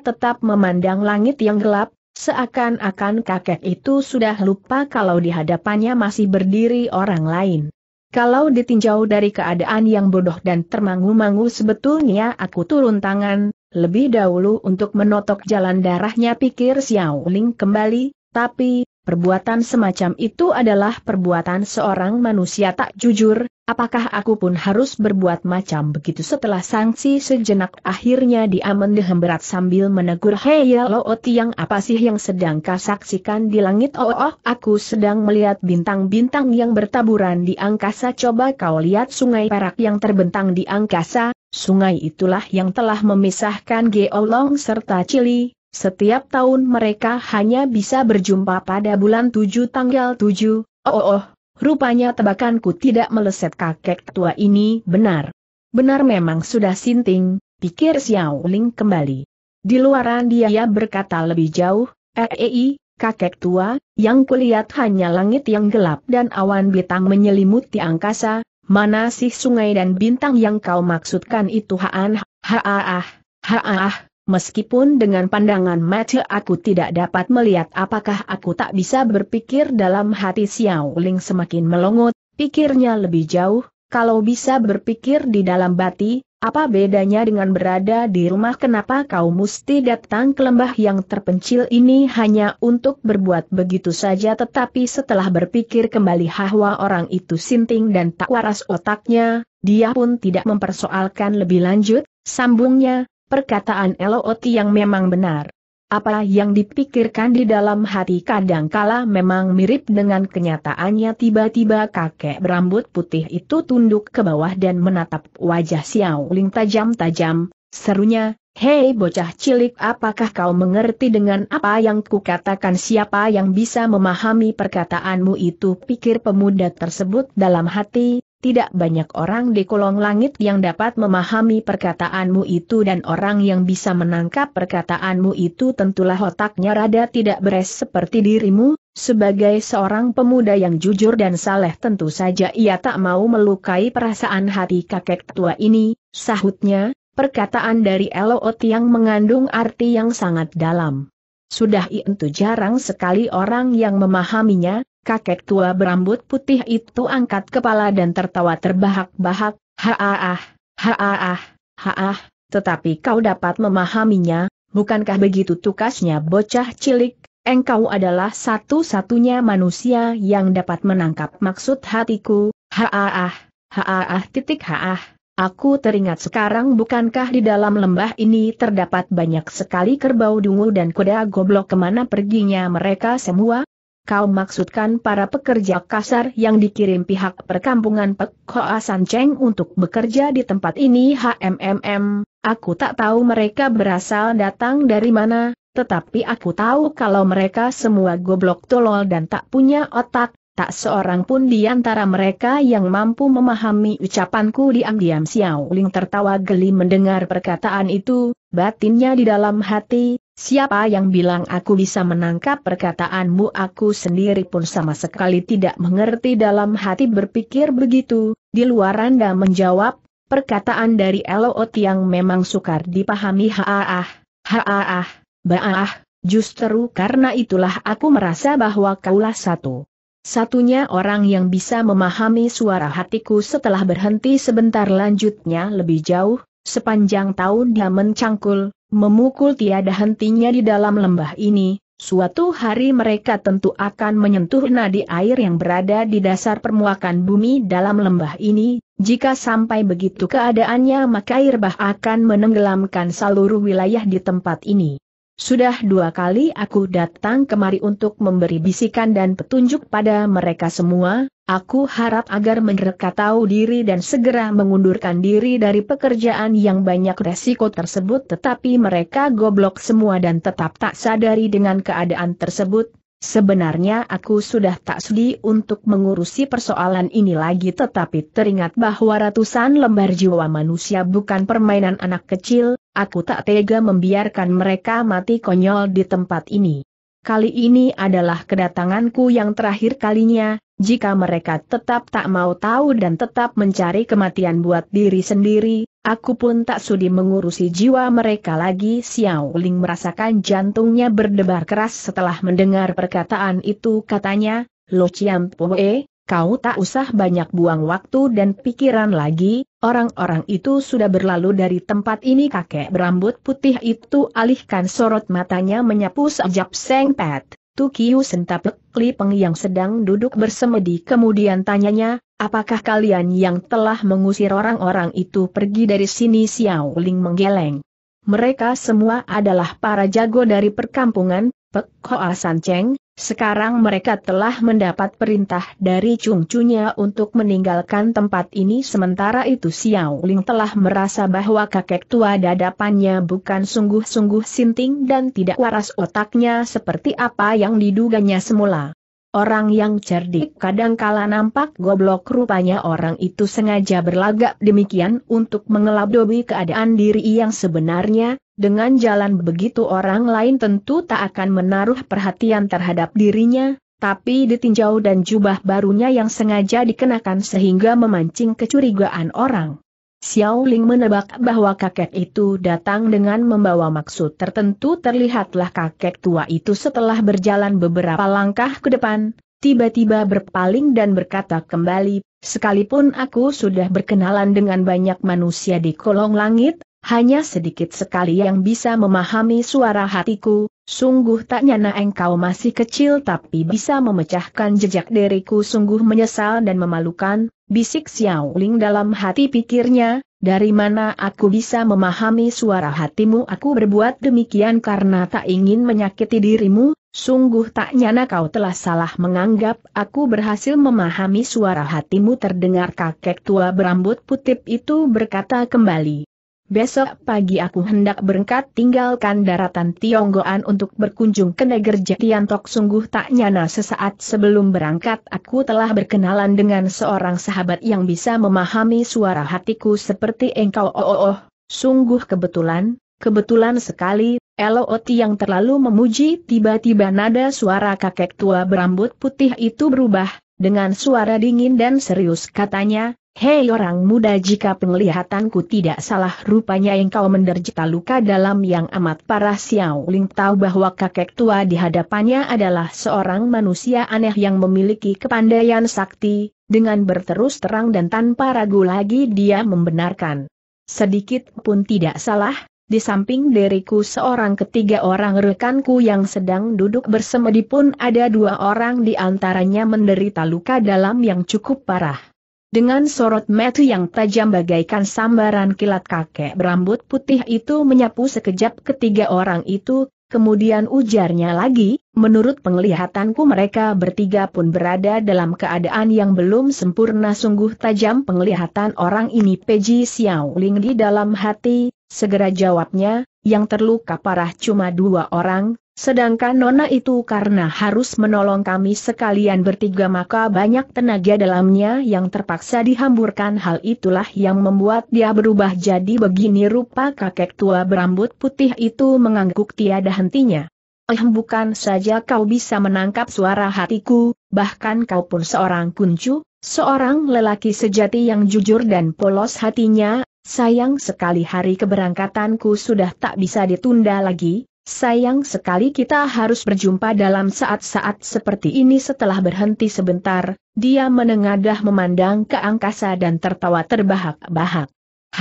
tetap memandang langit yang gelap, seakan-akan kakek itu sudah lupa kalau di hadapannya masih berdiri orang lain. Kalau ditinjau dari keadaan yang bodoh dan termangu-mangu sebetulnya aku turun tangan, lebih dahulu untuk menotok jalan darahnya pikir Xiao Ling kembali, tapi, perbuatan semacam itu adalah perbuatan seorang manusia tak jujur, Apakah aku pun harus berbuat macam begitu setelah sanksi sejenak akhirnya dia berat sambil menegur Hei ya lo tiang apa sih yang sedang kau saksikan di langit oh, oh aku sedang melihat bintang-bintang yang bertaburan di angkasa coba kau lihat sungai perak yang terbentang di angkasa, sungai itulah yang telah memisahkan Geolong serta Cili, setiap tahun mereka hanya bisa berjumpa pada bulan 7 tanggal 7, oh oh, oh Rupanya tebakanku tidak meleset kakek tua ini benar. Benar memang sudah sinting, pikir Xiao Ling kembali. Di luaran dia berkata lebih jauh, Rei, eh, eh, eh, kakek tua, yang kulihat hanya langit yang gelap dan awan bintang menyelimuti angkasa, mana sih sungai dan bintang yang kau maksudkan itu haan, haaah, haaah, ah meskipun dengan pandangan mata aku tidak dapat melihat apakah aku tak bisa berpikir dalam hati Xiao Ling semakin melongot, pikirnya lebih jauh, kalau bisa berpikir di dalam bati, apa bedanya dengan berada di rumah kenapa kau mesti datang ke lembah yang terpencil ini hanya untuk berbuat begitu saja tetapi setelah berpikir kembali bahwa orang itu sinting dan tak waras otaknya, dia pun tidak mempersoalkan lebih lanjut, sambungnya, Perkataan Eloot yang memang benar. Apa yang dipikirkan di dalam hati kadangkala memang mirip dengan kenyataannya tiba-tiba kakek berambut putih itu tunduk ke bawah dan menatap wajah Xiao Ling tajam-tajam, serunya, Hei bocah cilik apakah kau mengerti dengan apa yang kukatakan siapa yang bisa memahami perkataanmu itu pikir pemuda tersebut dalam hati, tidak banyak orang di kolong langit yang dapat memahami perkataanmu itu dan orang yang bisa menangkap perkataanmu itu tentulah otaknya rada tidak beres seperti dirimu, sebagai seorang pemuda yang jujur dan saleh tentu saja ia tak mau melukai perasaan hati kakek tua ini, sahutnya, perkataan dari Eloot yang mengandung arti yang sangat dalam. Sudah itu jarang sekali orang yang memahaminya, kakek tua berambut putih itu angkat kepala dan tertawa terbahak-bahak, ha-ah-ah, ha-ah, tetapi kau dapat memahaminya, bukankah begitu tugasnya, bocah cilik, engkau adalah satu-satunya manusia yang dapat menangkap maksud hatiku, ha-ah-ah, titik haah. Aku teringat sekarang bukankah di dalam lembah ini terdapat banyak sekali kerbau dungu dan kuda goblok kemana perginya mereka semua, kau maksudkan para pekerja kasar yang dikirim pihak perkampungan Pek Hoa Cheng untuk bekerja di tempat ini HMMM, aku tak tahu mereka berasal datang dari mana, tetapi aku tahu kalau mereka semua goblok tolol dan tak punya otak, tak seorang pun di antara mereka yang mampu memahami ucapanku diam-diam Xiao Ling tertawa geli mendengar perkataan itu, batinnya di dalam hati, Siapa yang bilang aku bisa menangkap perkataanmu aku sendiri pun sama sekali tidak mengerti dalam hati berpikir begitu, di luar Anda menjawab, perkataan dari Elot yang memang sukar dipahami haaah, haaah, baaah, justru karena itulah aku merasa bahwa kaulah satu. Satunya orang yang bisa memahami suara hatiku setelah berhenti sebentar lanjutnya lebih jauh, sepanjang tahun dia mencangkul, memukul tiada hentinya di dalam lembah ini, suatu hari mereka tentu akan menyentuh nadi air yang berada di dasar permukaan bumi dalam lembah ini, jika sampai begitu keadaannya maka air bah akan menenggelamkan seluruh wilayah di tempat ini. Sudah dua kali aku datang kemari untuk memberi bisikan dan petunjuk pada mereka semua, aku harap agar mereka tahu diri dan segera mengundurkan diri dari pekerjaan yang banyak resiko tersebut tetapi mereka goblok semua dan tetap tak sadari dengan keadaan tersebut, Sebenarnya aku sudah tak sudi untuk mengurusi persoalan ini lagi tetapi teringat bahwa ratusan lembar jiwa manusia bukan permainan anak kecil, aku tak tega membiarkan mereka mati konyol di tempat ini. Kali ini adalah kedatanganku yang terakhir kalinya, jika mereka tetap tak mau tahu dan tetap mencari kematian buat diri sendiri, aku pun tak sudi mengurusi jiwa mereka lagi. Xiao Ling merasakan jantungnya berdebar keras setelah mendengar perkataan itu katanya, Lo Chiam Pue, kau tak usah banyak buang waktu dan pikiran lagi, orang-orang itu sudah berlalu dari tempat ini kakek berambut putih itu alihkan sorot matanya menyapu sajap sengpet. Tukiu sentapek Klipeng yang sedang duduk bersemedi kemudian tanyanya, apakah kalian yang telah mengusir orang-orang itu pergi dari sini Xiao Ling menggeleng. Mereka semua adalah para jago dari perkampungan, Pek Hoa San Cheng, sekarang mereka telah mendapat perintah dari cungcunya untuk meninggalkan tempat ini sementara itu Xiao Ling telah merasa bahwa kakek tua dadapannya bukan sungguh-sungguh sinting dan tidak waras otaknya seperti apa yang diduganya semula. Orang yang cerdik kadangkala nampak goblok rupanya orang itu sengaja berlagak demikian untuk mengelabui keadaan diri yang sebenarnya, dengan jalan begitu orang lain tentu tak akan menaruh perhatian terhadap dirinya, tapi ditinjau dan jubah barunya yang sengaja dikenakan sehingga memancing kecurigaan orang. Xiao Ling menebak bahwa kakek itu datang dengan membawa maksud tertentu terlihatlah kakek tua itu setelah berjalan beberapa langkah ke depan, tiba-tiba berpaling dan berkata kembali, sekalipun aku sudah berkenalan dengan banyak manusia di kolong langit, hanya sedikit sekali yang bisa memahami suara hatiku, sungguh tak nyana engkau masih kecil tapi bisa memecahkan jejak diriku sungguh menyesal dan memalukan, bisik Xiao Ling dalam hati pikirnya, dari mana aku bisa memahami suara hatimu aku berbuat demikian karena tak ingin menyakiti dirimu, sungguh tak nyana kau telah salah menganggap aku berhasil memahami suara hatimu terdengar kakek tua berambut putih itu berkata kembali. Besok pagi aku hendak berangkat tinggalkan daratan Tionggoan untuk berkunjung ke negeri Jatiantok sungguh tak nyana sesaat sebelum berangkat aku telah berkenalan dengan seorang sahabat yang bisa memahami suara hatiku seperti engkau oh oh oh, sungguh kebetulan, kebetulan sekali, Eloti yang terlalu memuji tiba-tiba nada suara kakek tua berambut putih itu berubah, dengan suara dingin dan serius katanya, Hei orang muda jika penglihatanku tidak salah rupanya engkau menderita luka dalam yang amat parah Xiao Ling tahu bahwa kakek tua di hadapannya adalah seorang manusia aneh yang memiliki kepandaian sakti, dengan berterus terang dan tanpa ragu lagi dia membenarkan. Sedikit pun tidak salah, di samping diriku seorang ketiga orang rekanku yang sedang duduk bersemedi pun ada dua orang di antaranya menderita luka dalam yang cukup parah. Dengan sorot mata yang tajam bagaikan sambaran kilat kakek berambut putih itu menyapu sekejap ketiga orang itu, kemudian ujarnya lagi, menurut penglihatanku mereka bertiga pun berada dalam keadaan yang belum sempurna sungguh tajam penglihatan orang ini Peji Xiaoling di dalam hati, segera jawabnya, yang terluka parah cuma dua orang, Sedangkan Nona itu karena harus menolong kami sekalian bertiga maka banyak tenaga dalamnya yang terpaksa dihamburkan hal itulah yang membuat dia berubah jadi begini rupa kakek tua berambut putih itu mengangguk tiada hentinya. Eh bukan saja kau bisa menangkap suara hatiku, bahkan kau pun seorang kuncu, seorang lelaki sejati yang jujur dan polos hatinya, sayang sekali hari keberangkatanku sudah tak bisa ditunda lagi, Sayang sekali kita harus berjumpa dalam saat-saat seperti ini setelah berhenti sebentar, dia menengadah memandang ke angkasa dan tertawa terbahak-bahak. ah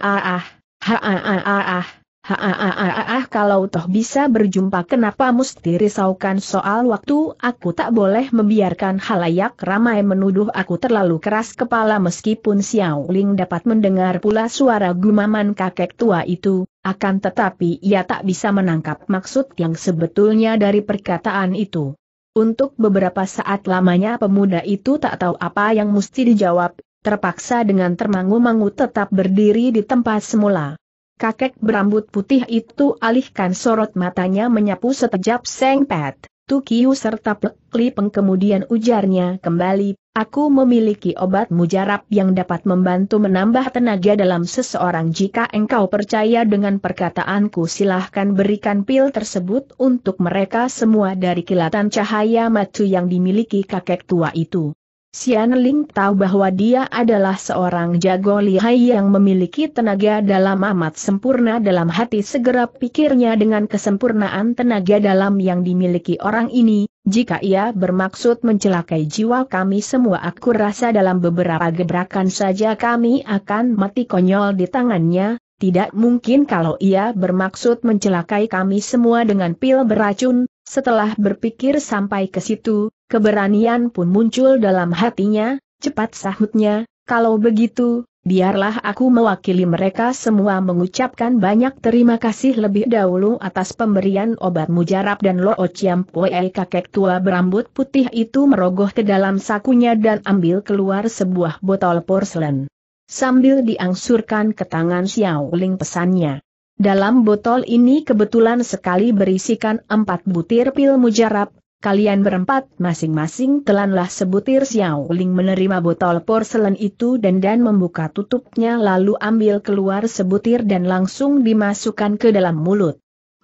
ha ha-ah-ah-ah, ah ah kalau toh bisa berjumpa kenapa mesti risaukan soal waktu aku tak boleh membiarkan halayak ramai menuduh aku terlalu keras kepala meskipun Xiao Ling dapat mendengar pula suara gumaman kakek tua itu, akan tetapi ia tak bisa menangkap maksud yang sebetulnya dari perkataan itu. Untuk beberapa saat lamanya pemuda itu tak tahu apa yang mesti dijawab, terpaksa dengan termangu-mangu tetap berdiri di tempat semula. Kakek berambut putih itu alihkan sorot matanya menyapu setejap sengpet, Tukiu serta Plekli Lipeng kemudian ujarnya kembali, Aku memiliki obat mujarab yang dapat membantu menambah tenaga dalam seseorang jika engkau percaya dengan perkataanku silahkan berikan pil tersebut untuk mereka semua dari kilatan cahaya matu yang dimiliki kakek tua itu. Sian Ling tahu bahwa dia adalah seorang jago lihai yang memiliki tenaga dalam amat sempurna dalam hati segera pikirnya dengan kesempurnaan tenaga dalam yang dimiliki orang ini, jika ia bermaksud mencelakai jiwa kami semua aku rasa dalam beberapa gebrakan saja kami akan mati konyol di tangannya, tidak mungkin kalau ia bermaksud mencelakai kami semua dengan pil beracun, setelah berpikir sampai ke situ, keberanian pun muncul dalam hatinya, cepat sahutnya, kalau begitu, Biarlah aku mewakili mereka semua mengucapkan banyak terima kasih lebih dahulu atas pemberian obat mujarab dan Loo ociam Pue kakek tua berambut putih itu merogoh ke dalam sakunya dan ambil keluar sebuah botol porselen. Sambil diangsurkan ke tangan Xiao Ling pesannya. Dalam botol ini kebetulan sekali berisikan empat butir pil mujarab, kalian berempat masing-masing telanlah sebutir Xiao Ling menerima botol porselen itu dan dan membuka tutupnya lalu ambil keluar sebutir dan langsung dimasukkan ke dalam mulut.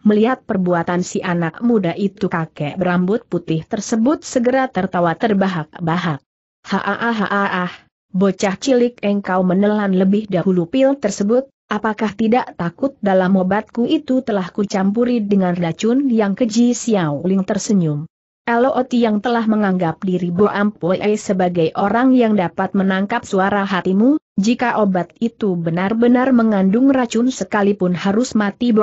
Melihat perbuatan si anak muda itu kakek berambut putih tersebut segera tertawa terbahak-bahak. Haaah, bocah cilik engkau menelan lebih dahulu pil tersebut, Apakah tidak takut dalam obatku itu telah kucampuri dengan racun yang keji Xiao Ling tersenyum. Oti yang telah menganggap diri Bo sebagai orang yang dapat menangkap suara hatimu, jika obat itu benar-benar mengandung racun sekalipun harus mati Bo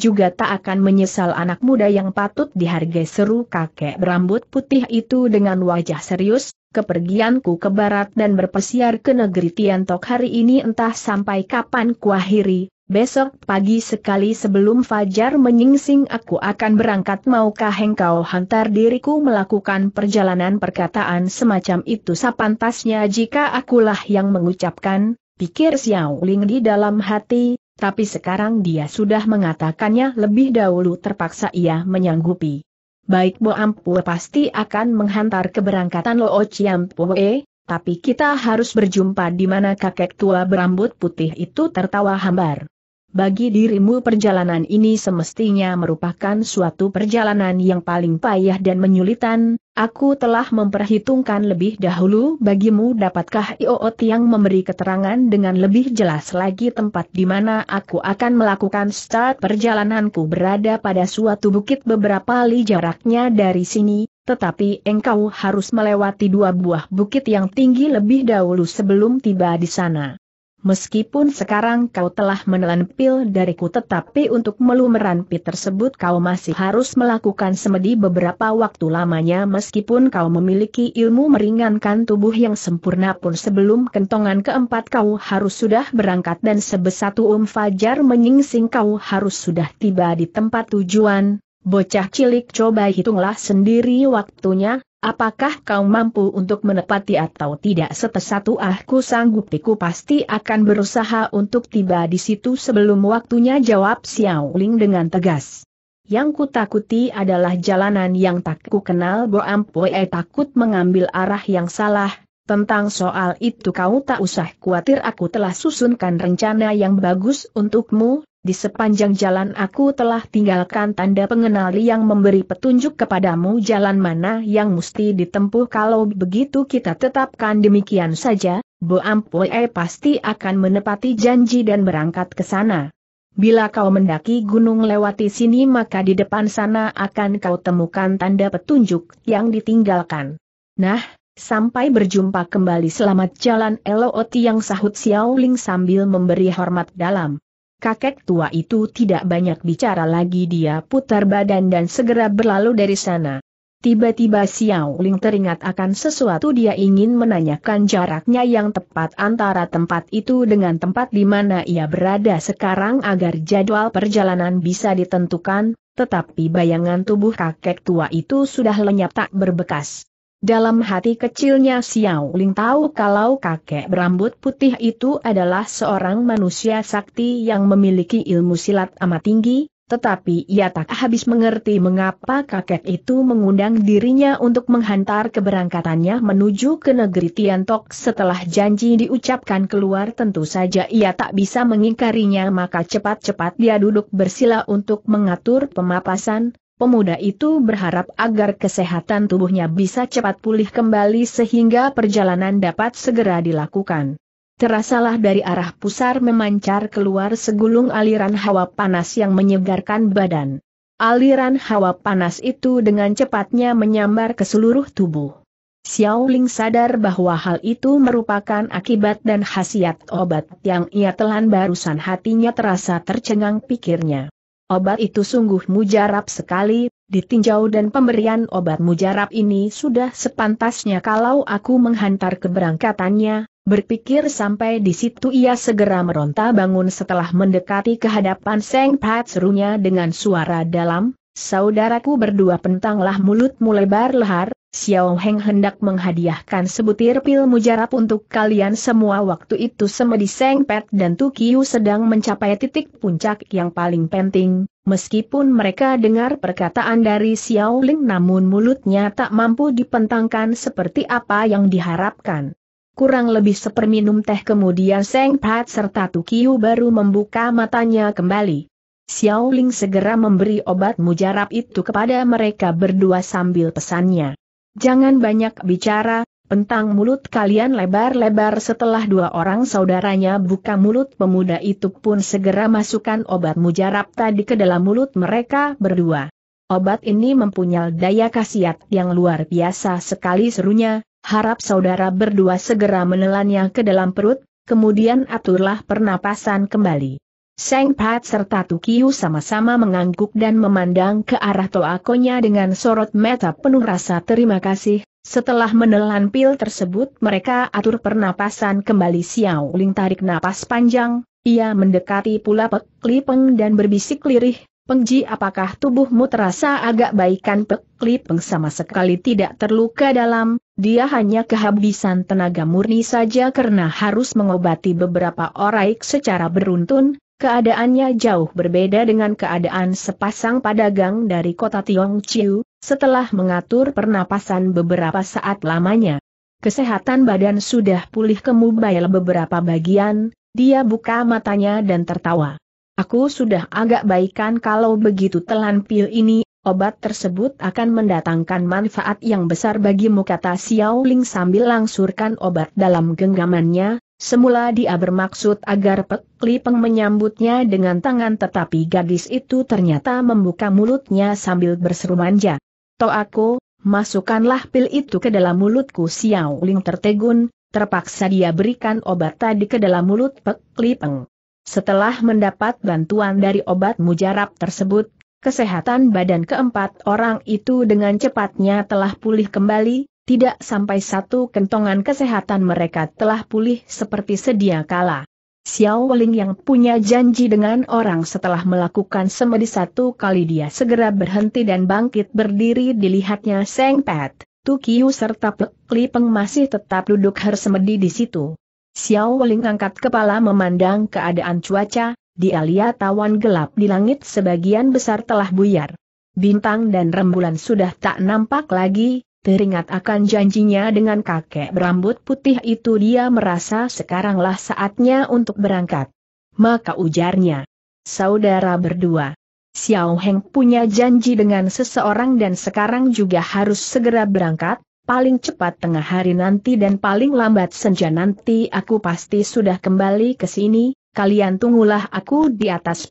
juga tak akan menyesal anak muda yang patut dihargai seru kakek berambut putih itu dengan wajah serius, kepergianku ke barat dan berpesiar ke negeri Tiantok hari ini entah sampai kapan kuahiri, Besok pagi sekali sebelum Fajar menyingsing aku akan berangkat maukah engkau hantar diriku melakukan perjalanan perkataan semacam itu sapantasnya jika akulah yang mengucapkan, pikir Xiao Ling di dalam hati, tapi sekarang dia sudah mengatakannya lebih dahulu terpaksa ia menyanggupi. Baik Bo Ampu pasti akan menghantar keberangkatan Lo Chiampue, tapi kita harus berjumpa di mana kakek tua berambut putih itu tertawa hambar bagi dirimu perjalanan ini semestinya merupakan suatu perjalanan yang paling payah dan menyulitan, aku telah memperhitungkan lebih dahulu bagimu dapatkah I.O.T yang memberi keterangan dengan lebih jelas lagi tempat di mana aku akan melakukan start perjalananku berada pada suatu bukit beberapa li jaraknya dari sini, tetapi engkau harus melewati dua buah bukit yang tinggi lebih dahulu sebelum tiba di sana. Meskipun sekarang kau telah menelan pil dariku tetapi untuk melumeran pil tersebut kau masih harus melakukan semedi beberapa waktu lamanya meskipun kau memiliki ilmu meringankan tubuh yang sempurna pun sebelum kentongan keempat kau harus sudah berangkat dan sebesatu um fajar menyingsing kau harus sudah tiba di tempat tujuan. Bocah cilik coba hitunglah sendiri waktunya, Apakah kau mampu untuk menepati atau tidak satu ahku sanggup piku pasti akan berusaha untuk tiba di situ sebelum waktunya jawab Xiao Ling dengan tegas. Yang kutakuti adalah jalanan yang tak ku kenal Bo Ampue takut mengambil arah yang salah, tentang soal itu kau tak usah khawatir aku telah susunkan rencana yang bagus untukmu, di sepanjang jalan aku telah tinggalkan tanda pengenali yang memberi petunjuk kepadamu jalan mana yang mesti ditempuh kalau begitu kita tetapkan demikian saja, Bo Ampue pasti akan menepati janji dan berangkat ke sana. Bila kau mendaki gunung lewati sini maka di depan sana akan kau temukan tanda petunjuk yang ditinggalkan. Nah, Sampai berjumpa kembali selamat jalan Eloti yang sahut Xiao Ling sambil memberi hormat dalam. Kakek tua itu tidak banyak bicara lagi dia putar badan dan segera berlalu dari sana. Tiba-tiba Xiao Ling teringat akan sesuatu dia ingin menanyakan jaraknya yang tepat antara tempat itu dengan tempat di mana ia berada sekarang agar jadwal perjalanan bisa ditentukan, tetapi bayangan tubuh kakek tua itu sudah lenyap tak berbekas. Dalam hati kecilnya Xiao Ling tahu kalau kakek berambut putih itu adalah seorang manusia sakti yang memiliki ilmu silat amat tinggi, tetapi ia tak habis mengerti mengapa kakek itu mengundang dirinya untuk menghantar keberangkatannya menuju ke negeri Tiantok setelah janji diucapkan keluar tentu saja ia tak bisa mengingkarinya maka cepat-cepat dia duduk bersila untuk mengatur pemapasan, Pemuda itu berharap agar kesehatan tubuhnya bisa cepat pulih kembali sehingga perjalanan dapat segera dilakukan. Terasalah dari arah pusar memancar keluar segulung aliran hawa panas yang menyegarkan badan. Aliran hawa panas itu dengan cepatnya menyambar ke seluruh tubuh. Xiao Ling sadar bahwa hal itu merupakan akibat dan khasiat obat yang ia telan barusan hatinya terasa tercengang pikirnya. Obat itu sungguh mujarab sekali, ditinjau dan pemberian obat mujarab ini sudah sepantasnya kalau aku menghantar keberangkatannya, berpikir sampai di situ ia segera meronta bangun setelah mendekati kehadapan Seng Pat serunya dengan suara dalam, saudaraku berdua pentanglah mulutmu lebar lehar, Xiao Heng hendak menghadiahkan sebutir pil mujarab untuk kalian semua waktu itu Semedi Seng Pet dan Tukiu sedang mencapai titik puncak yang paling penting, meskipun mereka dengar perkataan dari Xiao Ling namun mulutnya tak mampu dipentangkan seperti apa yang diharapkan. Kurang lebih seperminum teh kemudian Seng Pet serta Tukiu baru membuka matanya kembali. Xiao Ling segera memberi obat mujarab itu kepada mereka berdua sambil pesannya. Jangan banyak bicara, pentang mulut kalian lebar-lebar setelah dua orang saudaranya buka mulut pemuda itu pun segera masukkan obat mujarab tadi ke dalam mulut mereka berdua. Obat ini mempunyai daya khasiat yang luar biasa sekali serunya, harap saudara berdua segera menelannya ke dalam perut, kemudian aturlah pernapasan kembali. Seng Pat serta Tukiu sama-sama mengangguk dan memandang ke arah Toakonya dengan sorot mata penuh rasa terima kasih. Setelah menelan pil tersebut mereka atur pernapasan kembali Xiao Ling tarik napas panjang, ia mendekati pula Pek Peng dan berbisik lirih, Peng Ji, apakah tubuhmu terasa agak baikan Pek Peng sama sekali tidak terluka dalam, dia hanya kehabisan tenaga murni saja karena harus mengobati beberapa orang secara beruntun, Keadaannya jauh berbeda dengan keadaan sepasang padagang dari kota Tiong Chiu, setelah mengatur pernapasan beberapa saat lamanya. Kesehatan badan sudah pulih kemubail beberapa bagian, dia buka matanya dan tertawa. Aku sudah agak baikan kalau begitu telan pil ini, obat tersebut akan mendatangkan manfaat yang besar bagimu kata Xiao Ling sambil langsurkan obat dalam genggamannya, Semula dia bermaksud agar Pek Lipeng menyambutnya dengan tangan tetapi gadis itu ternyata membuka mulutnya sambil berseru manja. aku, masukkanlah pil itu ke dalam mulutku Xiao Ling tertegun, terpaksa dia berikan obat tadi ke dalam mulut Pek Lipeng. Setelah mendapat bantuan dari obat mujarab tersebut, kesehatan badan keempat orang itu dengan cepatnya telah pulih kembali, tidak sampai satu kentongan kesehatan mereka telah pulih seperti sedia kala. Xiao Weling yang punya janji dengan orang setelah melakukan semedi satu kali dia segera berhenti dan bangkit berdiri dilihatnya Seng Pet, Tukiu serta Pek Li Peng masih tetap duduk hersemedi di situ. Xiao Weling angkat kepala memandang keadaan cuaca, dia lihat awan gelap di langit sebagian besar telah buyar. Bintang dan rembulan sudah tak nampak lagi, Teringat akan janjinya dengan kakek berambut putih itu dia merasa sekaranglah saatnya untuk berangkat. Maka ujarnya. Saudara berdua. Xiao Heng punya janji dengan seseorang dan sekarang juga harus segera berangkat, paling cepat tengah hari nanti dan paling lambat senja nanti aku pasti sudah kembali ke sini, kalian tunggulah aku di atas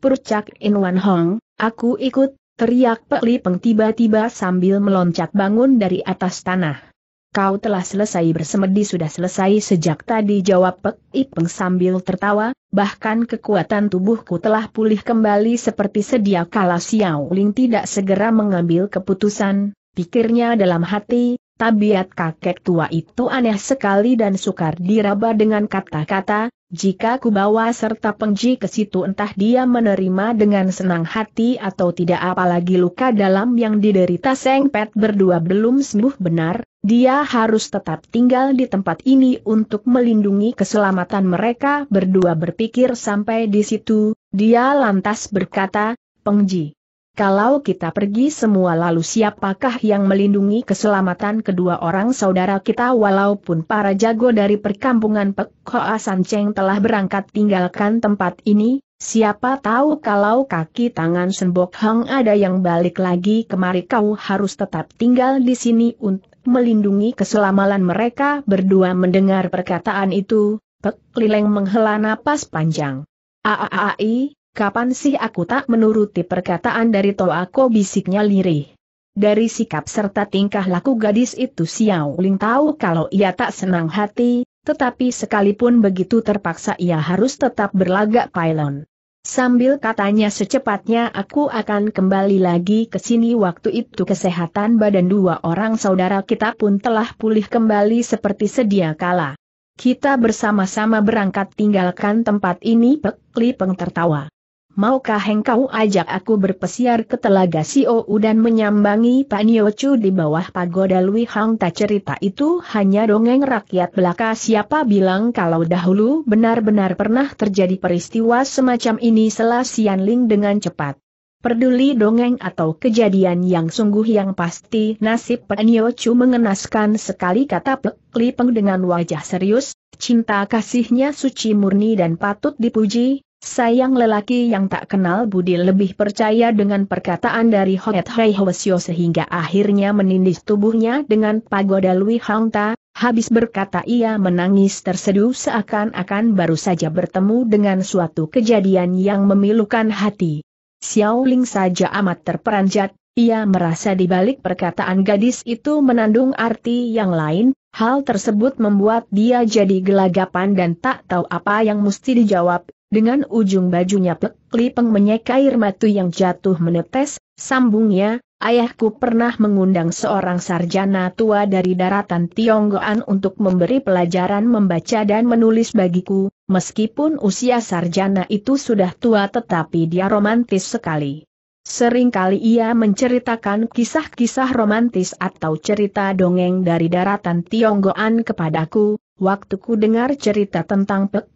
In Wan Hong, aku ikut Teriak Pek pengtiba tiba-tiba sambil meloncat bangun dari atas tanah. Kau telah selesai bersemedi sudah selesai sejak tadi jawab Pek peng sambil tertawa, bahkan kekuatan tubuhku telah pulih kembali seperti sedia kala Xiao Ling tidak segera mengambil keputusan, pikirnya dalam hati, tabiat kakek tua itu aneh sekali dan sukar diraba dengan kata-kata, jika ku bawa serta pengji ke situ entah dia menerima dengan senang hati atau tidak apalagi luka dalam yang diderita Seng Pet berdua belum sembuh benar, dia harus tetap tinggal di tempat ini untuk melindungi keselamatan mereka berdua berpikir sampai di situ, dia lantas berkata, Pengji. Kalau kita pergi semua lalu siapakah yang melindungi keselamatan kedua orang saudara kita walaupun para jago dari perkampungan Pek Hoa San Cheng telah berangkat tinggalkan tempat ini, Siapa tahu kalau kaki tangan Senbok Hang ada yang balik lagi kemari kau harus tetap tinggal di sini untuk melindungi keselamatan mereka berdua mendengar perkataan itu, Pek Lileng menghela napas panjang. Aaai, Kapan sih aku tak menuruti perkataan dari Toako bisiknya lirih. Dari sikap serta tingkah laku gadis itu Xiao Ling tahu kalau ia tak senang hati, tetapi sekalipun begitu terpaksa ia harus tetap berlagak pylon. Sambil katanya secepatnya aku akan kembali lagi ke sini waktu itu kesehatan badan dua orang saudara kita pun telah pulih kembali seperti sedia kala. Kita bersama-sama berangkat tinggalkan tempat ini Pek Li Peng tertawa maukah engkau ajak aku berpesiar ke telaga Siou dan menyambangi Pak Niochu di bawah pagoda Lui Hang Tak cerita itu hanya dongeng rakyat belaka siapa bilang kalau dahulu benar-benar pernah terjadi peristiwa semacam ini selah Ling dengan cepat. Perduli dongeng atau kejadian yang sungguh yang pasti nasib Pak Peniochu mengenaskan sekali kata Pek Peng dengan wajah serius, cinta kasihnya suci murni dan patut dipuji, Sayang lelaki yang tak kenal budi lebih percaya dengan perkataan dari Hoet Hei Hwasyo sehingga akhirnya menindis tubuhnya dengan pagoda Lui Ta. habis berkata ia menangis terseduh seakan-akan baru saja bertemu dengan suatu kejadian yang memilukan hati. Xiao Ling saja amat terperanjat, ia merasa di balik perkataan gadis itu menandung arti yang lain, hal tersebut membuat dia jadi gelagapan dan tak tahu apa yang mesti dijawab, dengan ujung bajunya Peng menyeka air matu yang jatuh menetes, sambungnya, ayahku pernah mengundang seorang sarjana tua dari daratan Tionggoan untuk memberi pelajaran membaca dan menulis bagiku, meskipun usia sarjana itu sudah tua tetapi dia romantis sekali. Seringkali ia menceritakan kisah-kisah romantis atau cerita dongeng dari daratan Tionggoan kepadaku, waktu ku dengar cerita tentang Pek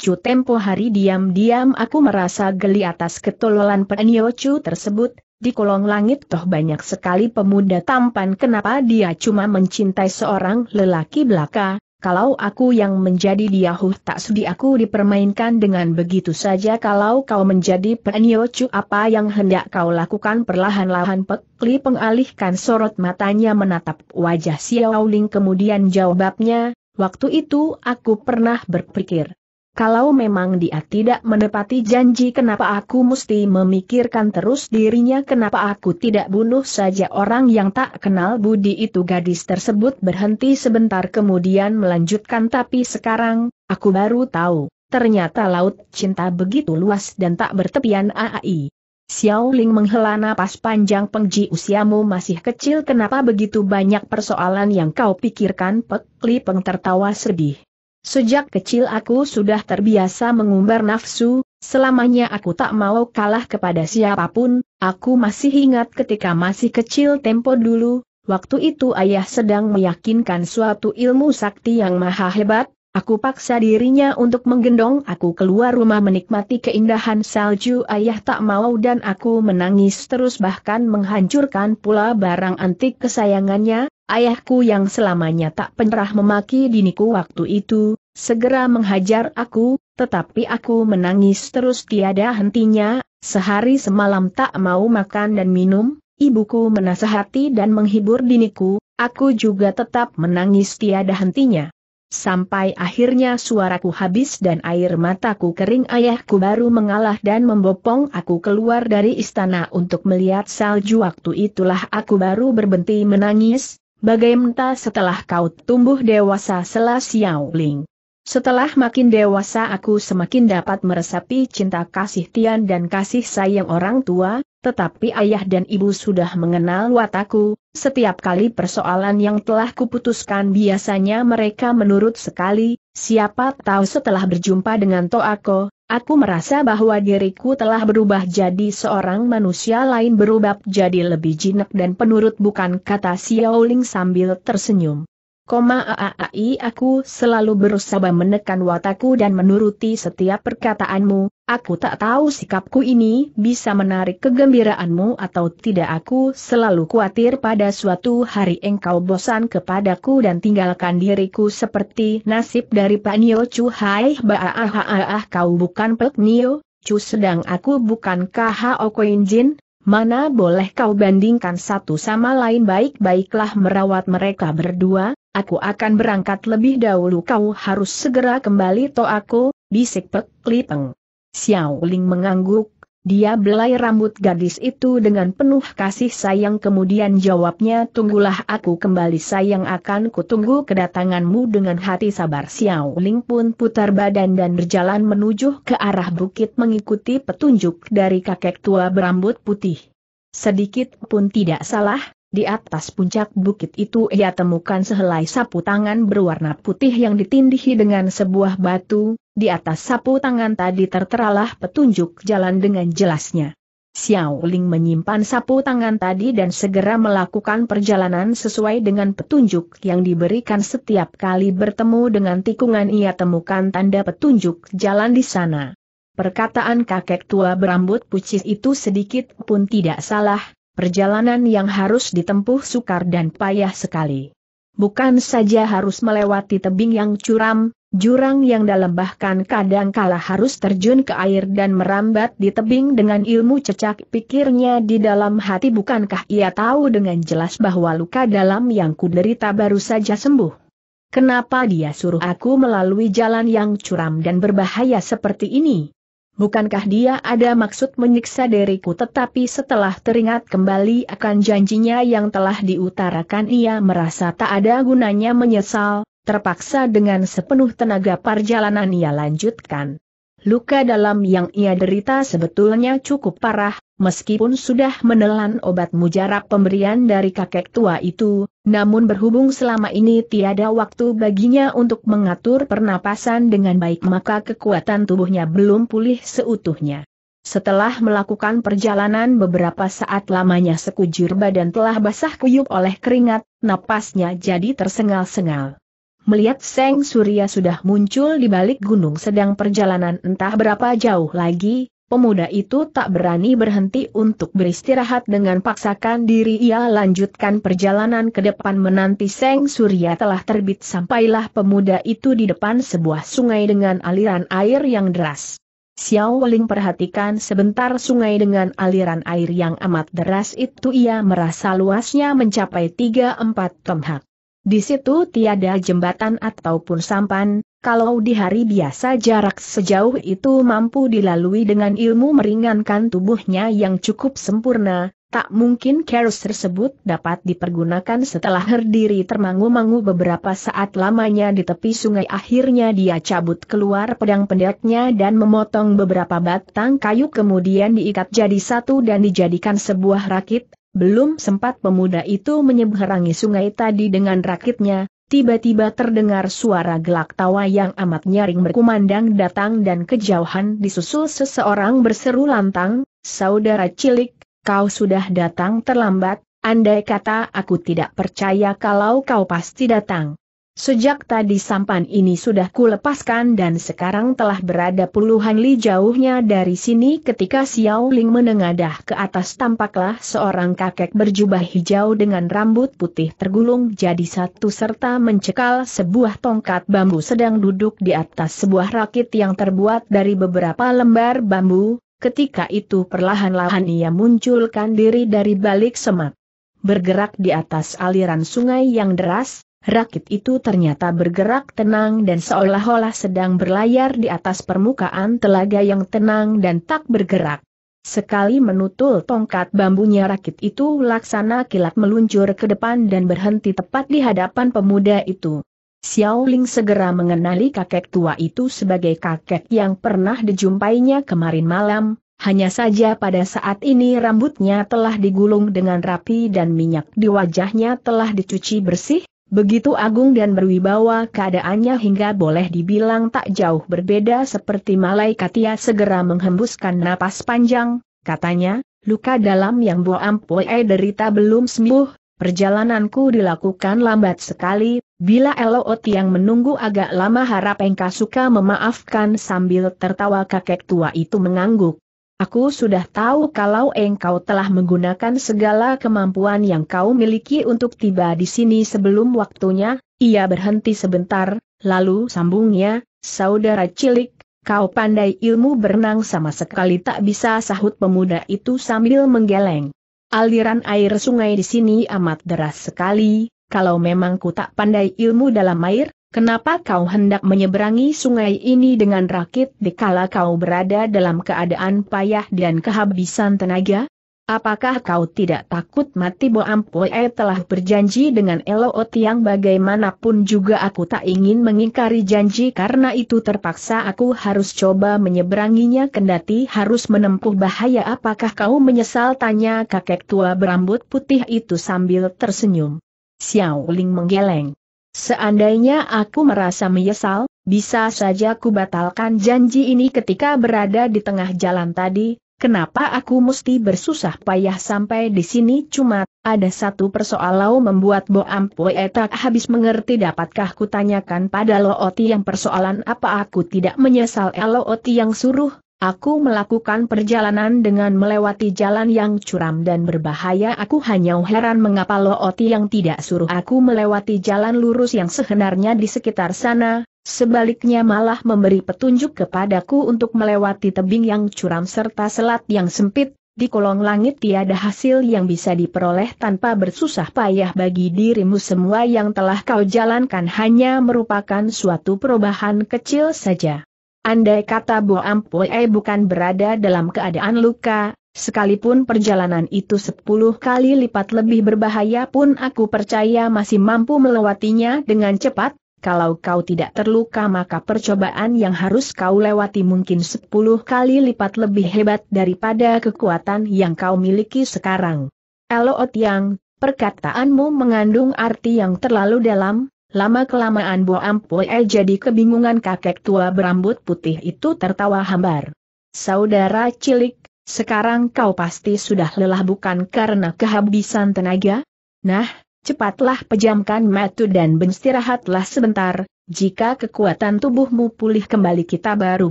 Chu tempo hari diam-diam aku merasa geli atas ketololan Pek Chu tersebut, di kolong langit toh banyak sekali pemuda tampan kenapa dia cuma mencintai seorang lelaki belaka, kalau aku yang menjadi huh, tak sudi aku dipermainkan dengan begitu saja kalau kau menjadi penyocu apa yang hendak kau lakukan perlahan-lahan Pekli pengalihkan sorot matanya menatap wajah Xiao Ling. kemudian jawabnya, waktu itu aku pernah berpikir. Kalau memang dia tidak menepati janji kenapa aku mesti memikirkan terus dirinya kenapa aku tidak bunuh saja orang yang tak kenal budi itu gadis tersebut berhenti sebentar kemudian melanjutkan tapi sekarang, aku baru tahu, ternyata laut cinta begitu luas dan tak bertepian aai. Xiao Ling menghela napas panjang pengji usiamu masih kecil kenapa begitu banyak persoalan yang kau pikirkan Pek Li Peng tertawa sedih. Sejak kecil aku sudah terbiasa mengumbar nafsu, selamanya aku tak mau kalah kepada siapapun, aku masih ingat ketika masih kecil tempo dulu, waktu itu ayah sedang meyakinkan suatu ilmu sakti yang maha hebat, Aku paksa dirinya untuk menggendong aku keluar rumah menikmati keindahan salju ayah tak mau dan aku menangis terus bahkan menghancurkan pula barang antik kesayangannya, Ayahku yang selamanya tak pernah memaki diniku waktu itu, segera menghajar aku, tetapi aku menangis terus tiada hentinya, sehari semalam tak mau makan dan minum, ibuku menasehati dan menghibur diniku, aku juga tetap menangis tiada hentinya. Sampai akhirnya suaraku habis dan air mataku kering ayahku baru mengalah dan membopong aku keluar dari istana untuk melihat salju waktu itulah aku baru berbenti menangis, bagaimana setelah kau tumbuh dewasa selas Xiao Ling. Setelah makin dewasa aku semakin dapat meresapi cinta kasih Tian dan kasih sayang orang tua, tetapi ayah dan ibu sudah mengenal wataku, setiap kali persoalan yang telah kuputuskan biasanya mereka menurut sekali, siapa tahu setelah berjumpa dengan Toako, Aku merasa bahwa diriku telah berubah jadi seorang manusia lain berubah jadi lebih jinak dan penurut bukan kata Xiaoling sambil tersenyum. Koma aai aku selalu berusaha menekan wataku dan menuruti setiap perkataanmu, aku tak tahu sikapku ini bisa menarik kegembiraanmu atau tidak aku selalu khawatir pada suatu hari engkau bosan kepadaku dan tinggalkan diriku seperti nasib dari Pak Nio Chu Hai Baaah kau bukan Pak Nio Chu sedang aku bukan KHO Koin Jin, Mana boleh kau bandingkan satu sama lain baik-baiklah merawat mereka berdua, Aku akan berangkat lebih dahulu kau harus segera kembali to aku, bisik Pek Lipeng. Xiao Ling mengangguk, dia belai rambut gadis itu dengan penuh kasih sayang kemudian jawabnya tunggulah aku kembali sayang akan kutunggu kedatanganmu dengan hati sabar Xiao Ling pun putar badan dan berjalan menuju ke arah bukit mengikuti petunjuk dari kakek tua berambut putih. Sedikit pun tidak salah, di atas puncak bukit itu ia temukan sehelai sapu tangan berwarna putih yang ditindihi dengan sebuah batu, di atas sapu tangan tadi terteralah petunjuk jalan dengan jelasnya. Xiao Ling menyimpan sapu tangan tadi dan segera melakukan perjalanan sesuai dengan petunjuk yang diberikan setiap kali bertemu dengan tikungan ia temukan tanda petunjuk jalan di sana. Perkataan kakek tua berambut pucis itu sedikit pun tidak salah, perjalanan yang harus ditempuh sukar dan payah sekali. Bukan saja harus melewati tebing yang curam, jurang yang dalam bahkan kadang kala harus terjun ke air dan merambat di tebing dengan ilmu cecak pikirnya di dalam hati bukankah ia tahu dengan jelas bahwa luka dalam yang kuderita baru saja sembuh. Kenapa dia suruh aku melalui jalan yang curam dan berbahaya seperti ini? Bukankah dia ada maksud menyiksa diriku tetapi setelah teringat kembali akan janjinya yang telah diutarakan ia merasa tak ada gunanya menyesal, terpaksa dengan sepenuh tenaga perjalanan ia lanjutkan. Luka dalam yang ia derita sebetulnya cukup parah, meskipun sudah menelan obat mujarab pemberian dari kakek tua itu, namun berhubung selama ini tiada waktu baginya untuk mengatur pernapasan dengan baik maka kekuatan tubuhnya belum pulih seutuhnya. Setelah melakukan perjalanan beberapa saat lamanya sekujur badan telah basah kuyup oleh keringat, napasnya jadi tersengal-sengal melihat Seng Surya sudah muncul di balik gunung sedang perjalanan entah berapa jauh lagi, pemuda itu tak berani berhenti untuk beristirahat dengan paksakan diri ia lanjutkan perjalanan ke depan menanti Seng Surya telah terbit sampailah pemuda itu di depan sebuah sungai dengan aliran air yang deras. Xiao Weling perhatikan sebentar sungai dengan aliran air yang amat deras itu ia merasa luasnya mencapai 3-4 tomhak. Di situ tiada jembatan ataupun sampan, kalau di hari biasa jarak sejauh itu mampu dilalui dengan ilmu meringankan tubuhnya yang cukup sempurna, tak mungkin keris tersebut dapat dipergunakan setelah berdiri termangu-mangu beberapa saat lamanya di tepi sungai akhirnya dia cabut keluar pedang pendeknya dan memotong beberapa batang kayu kemudian diikat jadi satu dan dijadikan sebuah rakit, belum sempat pemuda itu menyeberangi sungai tadi dengan rakitnya, tiba-tiba terdengar suara gelak tawa yang amat nyaring berkumandang datang dan kejauhan disusul seseorang berseru lantang, Saudara cilik, kau sudah datang terlambat, andai kata aku tidak percaya kalau kau pasti datang. Sejak tadi sampan ini sudah kulepaskan dan sekarang telah berada puluhan li jauhnya dari sini ketika Xiao Ling menengadah ke atas tampaklah seorang kakek berjubah hijau dengan rambut putih tergulung jadi satu serta mencekal sebuah tongkat bambu sedang duduk di atas sebuah rakit yang terbuat dari beberapa lembar bambu, ketika itu perlahan-lahan ia munculkan diri dari balik semak bergerak di atas aliran sungai yang deras, rakit itu ternyata bergerak tenang dan seolah-olah sedang berlayar di atas permukaan telaga yang tenang dan tak bergerak. Sekali menutul tongkat bambunya rakit itu laksana kilat meluncur ke depan dan berhenti tepat di hadapan pemuda itu. Xiao Ling segera mengenali kakek tua itu sebagai kakek yang pernah dijumpainya kemarin malam, hanya saja pada saat ini rambutnya telah digulung dengan rapi dan minyak di wajahnya telah dicuci bersih, Begitu agung dan berwibawa keadaannya hingga boleh dibilang tak jauh berbeda seperti malaikat ia segera menghembuskan napas panjang, katanya, luka dalam yang Bo Ampue derita belum sembuh, perjalananku dilakukan lambat sekali, bila Eloot yang menunggu agak lama harap engkau suka memaafkan sambil tertawa kakek tua itu mengangguk. Aku sudah tahu kalau engkau telah menggunakan segala kemampuan yang kau miliki untuk tiba di sini sebelum waktunya, ia berhenti sebentar, lalu sambungnya, saudara cilik, kau pandai ilmu berenang sama sekali tak bisa sahut pemuda itu sambil menggeleng. Aliran air sungai di sini amat deras sekali, kalau memang ku tak pandai ilmu dalam air, Kenapa kau hendak menyeberangi sungai ini dengan rakit dikala kau berada dalam keadaan payah dan kehabisan tenaga? Apakah kau tidak takut mati Bo Ampoe telah berjanji dengan Eloot yang bagaimanapun juga aku tak ingin mengingkari janji karena itu terpaksa aku harus coba menyeberanginya kendati harus menempuh bahaya apakah kau menyesal tanya kakek tua berambut putih itu sambil tersenyum. Xiao Ling menggeleng. Seandainya aku merasa menyesal, bisa saja ku batalkan janji ini ketika berada di tengah jalan tadi, kenapa aku mesti bersusah payah sampai di sini cuma, ada satu persoalau membuat Bo Ampue tak habis mengerti dapatkah kutanyakan pada Oti yang persoalan apa aku tidak menyesal Oti yang suruh Aku melakukan perjalanan dengan melewati jalan yang curam dan berbahaya. Aku hanya heran mengapa Looti yang tidak suruh aku melewati jalan lurus yang sebenarnya di sekitar sana, sebaliknya malah memberi petunjuk kepadaku untuk melewati tebing yang curam serta selat yang sempit. Di kolong langit tiada hasil yang bisa diperoleh tanpa bersusah payah bagi dirimu semua yang telah kau jalankan hanya merupakan suatu perubahan kecil saja. Andai kata Bo Ampue bukan berada dalam keadaan luka, sekalipun perjalanan itu sepuluh kali lipat lebih berbahaya pun aku percaya masih mampu melewatinya dengan cepat, kalau kau tidak terluka maka percobaan yang harus kau lewati mungkin sepuluh kali lipat lebih hebat daripada kekuatan yang kau miliki sekarang. Eloot yang, perkataanmu mengandung arti yang terlalu dalam, Lama-kelamaan Bo Ampue jadi kebingungan kakek tua berambut putih itu tertawa hambar. Saudara cilik, sekarang kau pasti sudah lelah bukan karena kehabisan tenaga? Nah, cepatlah pejamkan mata dan beristirahatlah sebentar, jika kekuatan tubuhmu pulih kembali kita baru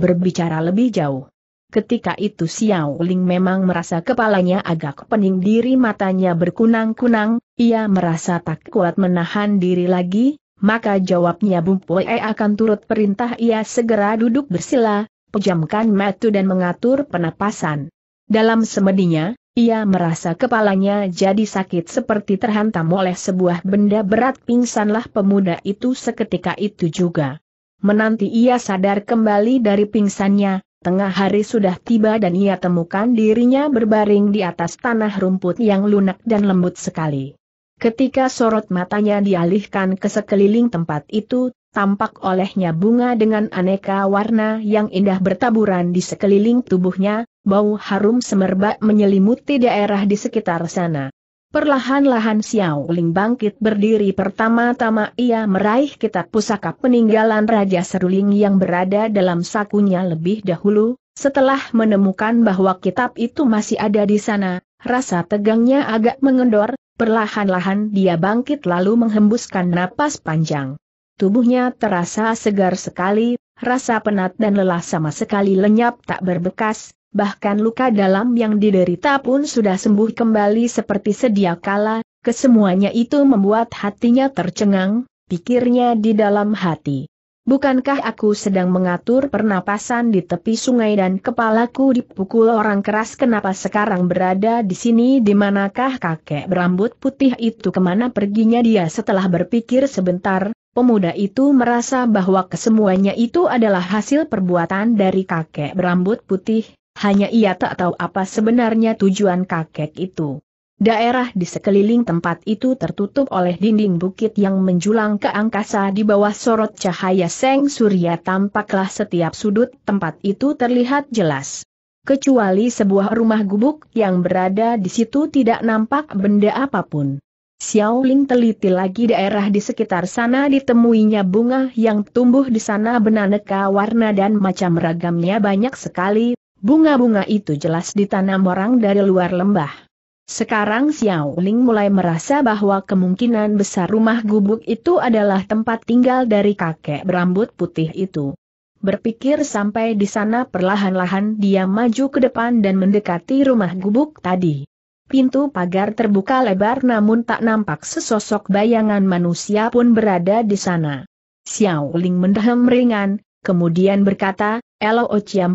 berbicara lebih jauh. Ketika itu Xiao Ling memang merasa kepalanya agak pening diri matanya berkunang-kunang, ia merasa tak kuat menahan diri lagi, maka jawabnya Bung Poe akan turut perintah ia segera duduk bersila, pejamkan mata dan mengatur penapasan. Dalam semedinya, ia merasa kepalanya jadi sakit seperti terhantam oleh sebuah benda berat pingsanlah pemuda itu seketika itu juga. Menanti ia sadar kembali dari pingsannya, tengah hari sudah tiba dan ia temukan dirinya berbaring di atas tanah rumput yang lunak dan lembut sekali. Ketika sorot matanya dialihkan ke sekeliling tempat itu, tampak olehnya bunga dengan aneka warna yang indah bertaburan di sekeliling tubuhnya, bau harum semerbak menyelimuti daerah di sekitar sana. Perlahan-lahan Xiao Ling bangkit berdiri pertama-tama ia meraih kitab pusaka peninggalan Raja Seruling yang berada dalam sakunya lebih dahulu, setelah menemukan bahwa kitab itu masih ada di sana, rasa tegangnya agak mengendor, Perlahan-lahan dia bangkit lalu menghembuskan napas panjang. Tubuhnya terasa segar sekali, rasa penat dan lelah sama sekali lenyap tak berbekas, bahkan luka dalam yang diderita pun sudah sembuh kembali seperti sedia kala, kesemuanya itu membuat hatinya tercengang, pikirnya di dalam hati. Bukankah aku sedang mengatur pernapasan di tepi sungai dan kepalaku dipukul orang keras kenapa sekarang berada di sini di manakah kakek berambut putih itu kemana perginya dia setelah berpikir sebentar, pemuda itu merasa bahwa kesemuanya itu adalah hasil perbuatan dari kakek berambut putih, hanya ia tak tahu apa sebenarnya tujuan kakek itu. Daerah di sekeliling tempat itu tertutup oleh dinding bukit yang menjulang ke angkasa di bawah sorot cahaya seng surya tampaklah setiap sudut tempat itu terlihat jelas. Kecuali sebuah rumah gubuk yang berada di situ tidak nampak benda apapun. Xiao Ling teliti lagi daerah di sekitar sana ditemuinya bunga yang tumbuh di sana benaneka warna dan macam ragamnya banyak sekali, bunga-bunga itu jelas ditanam orang dari luar lembah. Sekarang Xiao Ling mulai merasa bahwa kemungkinan besar rumah gubuk itu adalah tempat tinggal dari kakek berambut putih itu. Berpikir sampai di sana perlahan-lahan dia maju ke depan dan mendekati rumah gubuk tadi. Pintu pagar terbuka lebar namun tak nampak sesosok bayangan manusia pun berada di sana. Xiao Ling mendehem ringan, kemudian berkata, Elo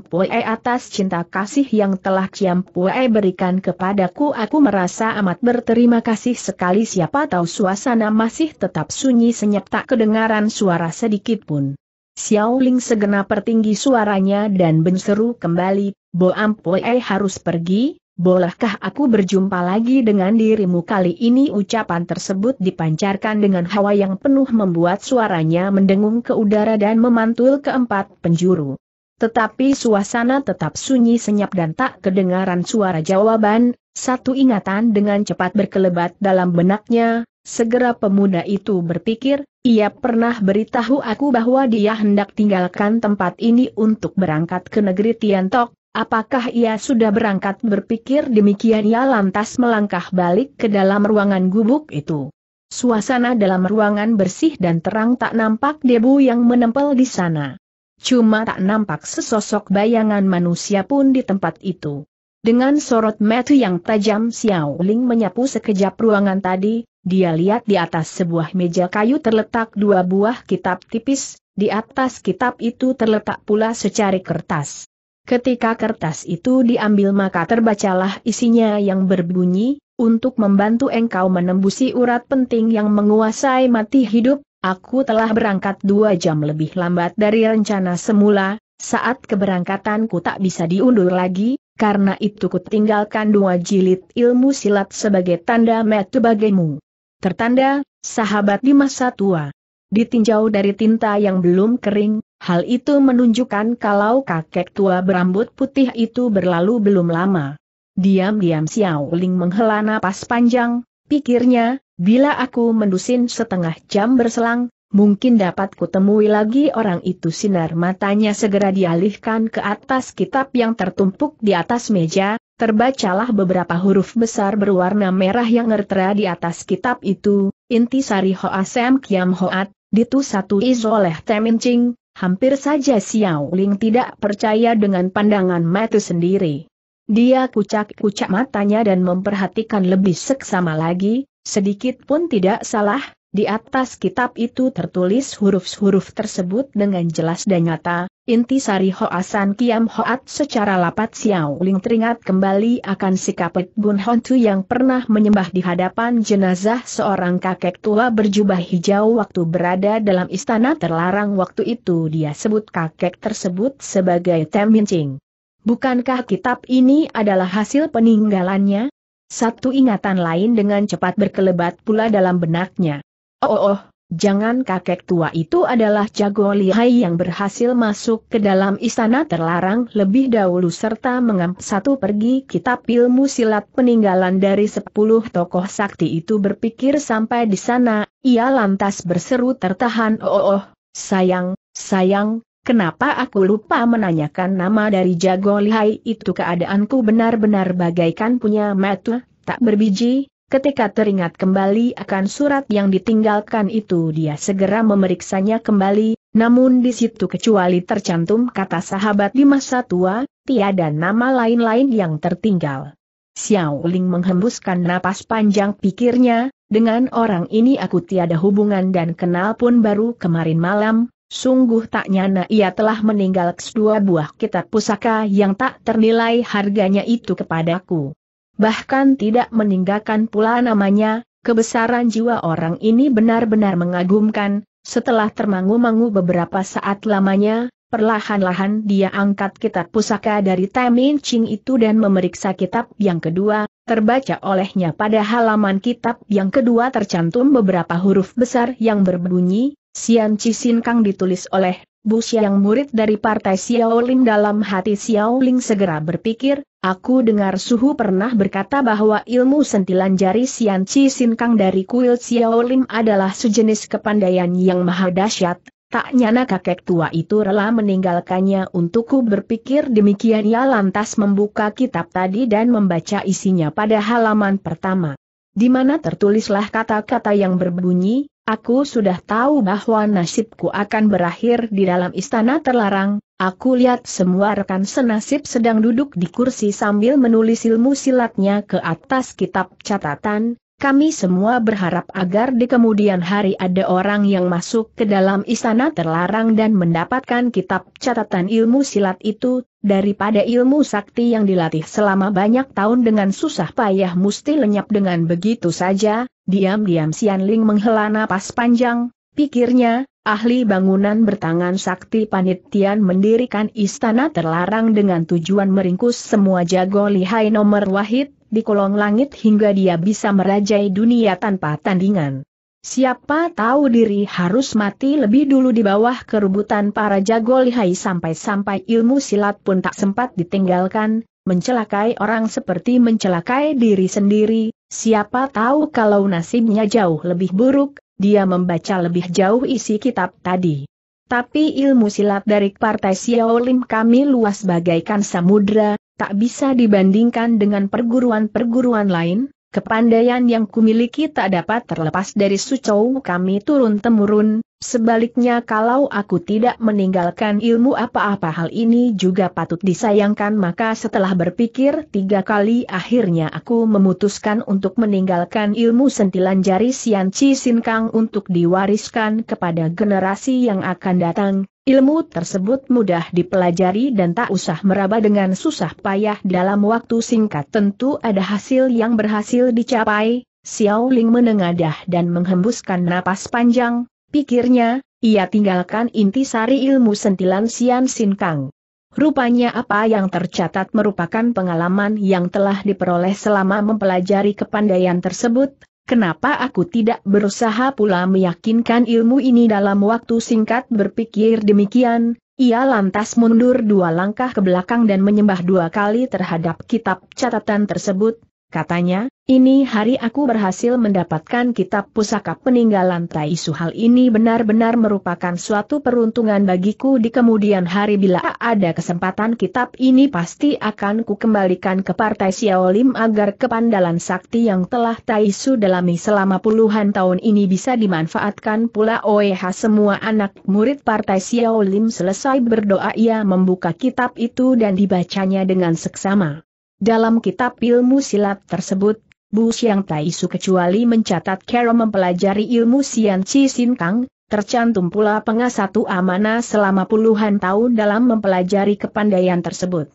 Pue e atas cinta kasih yang telah Pue e berikan kepadaku aku merasa amat berterima kasih sekali siapa tahu suasana masih tetap sunyi senyap tak kedengaran suara sedikit pun. Xiao Ling segera pertinggi suaranya dan berseru kembali, Bo Pue e harus pergi, bolehkah aku berjumpa lagi dengan dirimu kali ini ucapan tersebut dipancarkan dengan hawa yang penuh membuat suaranya mendengung ke udara dan memantul ke empat penjuru. Tetapi suasana tetap sunyi senyap dan tak kedengaran suara jawaban, satu ingatan dengan cepat berkelebat dalam benaknya, segera pemuda itu berpikir, ia pernah beritahu aku bahwa dia hendak tinggalkan tempat ini untuk berangkat ke negeri Tiantok, apakah ia sudah berangkat berpikir demikian ia lantas melangkah balik ke dalam ruangan gubuk itu. Suasana dalam ruangan bersih dan terang tak nampak debu yang menempel di sana cuma tak nampak sesosok bayangan manusia pun di tempat itu. Dengan sorot mata yang tajam Xiao Ling menyapu sekejap ruangan tadi, dia lihat di atas sebuah meja kayu terletak dua buah kitab tipis, di atas kitab itu terletak pula secari kertas. Ketika kertas itu diambil maka terbacalah isinya yang berbunyi, untuk membantu engkau menembusi urat penting yang menguasai mati hidup, Aku telah berangkat dua jam lebih lambat dari rencana semula, saat keberangkatanku tak bisa diundur lagi, karena itu kutinggalkan dua jilid ilmu silat sebagai tanda metu bagimu. Tertanda, sahabat di masa tua. Ditinjau dari tinta yang belum kering, hal itu menunjukkan kalau kakek tua berambut putih itu berlalu belum lama. Diam-diam Xiao Ling menghela napas panjang, pikirnya, Bila aku mendusin setengah jam berselang, mungkin dapat kutemui lagi orang itu sinar matanya segera dialihkan ke atas kitab yang tertumpuk di atas meja, terbacalah beberapa huruf besar berwarna merah yang tertera di atas kitab itu, inti Intisari sem Kiam Hoat, Ditu Satu Izoleh Temincing, hampir saja Xiao Ling tidak percaya dengan pandangan mata sendiri. Dia kucak-kucak matanya dan memperhatikan lebih seksama lagi, Sedikit pun tidak salah, di atas kitab itu tertulis huruf-huruf tersebut dengan jelas dan nyata, Inti sari Hoasan Kiam Hoat secara lapat Xiao Ling teringat kembali akan sikap Pek Bun Hontu yang pernah menyembah di hadapan jenazah seorang kakek tua berjubah hijau waktu berada dalam istana terlarang waktu itu dia sebut kakek tersebut sebagai Tem Min Ching. Bukankah kitab ini adalah hasil peninggalannya? Satu ingatan lain dengan cepat berkelebat pula dalam benaknya. Oh, oh, oh jangan kakek tua itu adalah jago lihai yang berhasil masuk ke dalam istana terlarang lebih dahulu serta mengamp satu pergi kitab ilmu silat peninggalan dari sepuluh tokoh sakti itu berpikir sampai di sana, ia lantas berseru tertahan oh oh, oh sayang, sayang, Kenapa aku lupa menanyakan nama dari jago lihai itu keadaanku benar-benar bagaikan punya metu, tak berbiji, ketika teringat kembali akan surat yang ditinggalkan itu dia segera memeriksanya kembali, namun di situ kecuali tercantum kata sahabat di masa tua, tiada nama lain-lain yang tertinggal. Xiao Ling menghembuskan napas panjang pikirnya, dengan orang ini aku tiada hubungan dan kenal pun baru kemarin malam, Sungguh tak nyana ia telah meninggal dua buah kitab pusaka yang tak ternilai harganya itu kepadaku. Bahkan tidak meninggalkan pula namanya, kebesaran jiwa orang ini benar-benar mengagumkan, setelah termangu-mangu beberapa saat lamanya, perlahan-lahan dia angkat kitab pusaka dari Tamin Ching itu dan memeriksa kitab yang kedua, terbaca olehnya pada halaman kitab yang kedua tercantum beberapa huruf besar yang berbunyi, Sianci Cisin Kang ditulis oleh Bu yang murid dari partai Xiaoling dalam hati Xiaoling segera berpikir, aku dengar Suhu pernah berkata bahwa ilmu sentilan jari Sianci Cisin Kang dari kuil Xiaoling adalah sejenis kepandaian yang maha dahsyat. Tak nyana kakek tua itu rela meninggalkannya untukku berpikir demikian ia lantas membuka kitab tadi dan membaca isinya pada halaman pertama. Di mana tertulislah kata-kata yang berbunyi, Aku sudah tahu bahwa nasibku akan berakhir di dalam istana terlarang, aku lihat semua rekan senasib sedang duduk di kursi sambil menulis ilmu silatnya ke atas kitab catatan, kami semua berharap agar di kemudian hari ada orang yang masuk ke dalam istana terlarang dan mendapatkan kitab catatan ilmu silat itu, Daripada ilmu sakti yang dilatih selama banyak tahun dengan susah payah mesti lenyap dengan begitu saja, diam-diam Sian Ling menghela napas panjang, pikirnya, ahli bangunan bertangan sakti panitian mendirikan istana terlarang dengan tujuan meringkus semua jago lihai nomor wahid, di kolong langit hingga dia bisa merajai dunia tanpa tandingan. Siapa tahu diri harus mati lebih dulu di bawah kerubutan para jago lihai sampai-sampai ilmu silat pun tak sempat ditinggalkan, mencelakai orang seperti mencelakai diri sendiri, siapa tahu kalau nasibnya jauh lebih buruk, dia membaca lebih jauh isi kitab tadi. Tapi ilmu silat dari Partai Xiaolim kami luas bagaikan samudra, tak bisa dibandingkan dengan perguruan-perguruan lain, Kepandaian yang kumiliki tak dapat terlepas dari sucau kami turun-temurun, sebaliknya kalau aku tidak meninggalkan ilmu apa-apa hal ini juga patut disayangkan maka setelah berpikir tiga kali akhirnya aku memutuskan untuk meninggalkan ilmu sentilan jari Sian Chi Sin Kang untuk diwariskan kepada generasi yang akan datang, Ilmu tersebut mudah dipelajari dan tak usah meraba dengan susah payah dalam waktu singkat tentu ada hasil yang berhasil dicapai, Xiao Ling menengadah dan menghembuskan napas panjang, pikirnya, ia tinggalkan inti sari ilmu sentilan Sian Sin Kang. Rupanya apa yang tercatat merupakan pengalaman yang telah diperoleh selama mempelajari kepandaian tersebut, Kenapa aku tidak berusaha pula meyakinkan ilmu ini dalam waktu singkat berpikir demikian, ia lantas mundur dua langkah ke belakang dan menyembah dua kali terhadap kitab catatan tersebut, Katanya, ini hari aku berhasil mendapatkan kitab pusaka peninggalan Tai Su hal ini benar-benar merupakan suatu peruntungan bagiku di kemudian hari bila ada kesempatan kitab ini pasti akan kukembalikan ke partai Xiaolim agar kepandalan sakti yang telah Tai Su dalami selama puluhan tahun ini bisa dimanfaatkan pula oleh semua anak murid partai Xiaolim selesai berdoa ia membuka kitab itu dan dibacanya dengan seksama. Dalam kitab ilmu silat tersebut, Bu Xiang Taisu kecuali mencatat Kero mempelajari ilmu Siang Chi Sin Kang, tercantum pula pengasatu amanah selama puluhan tahun dalam mempelajari kepandaian tersebut.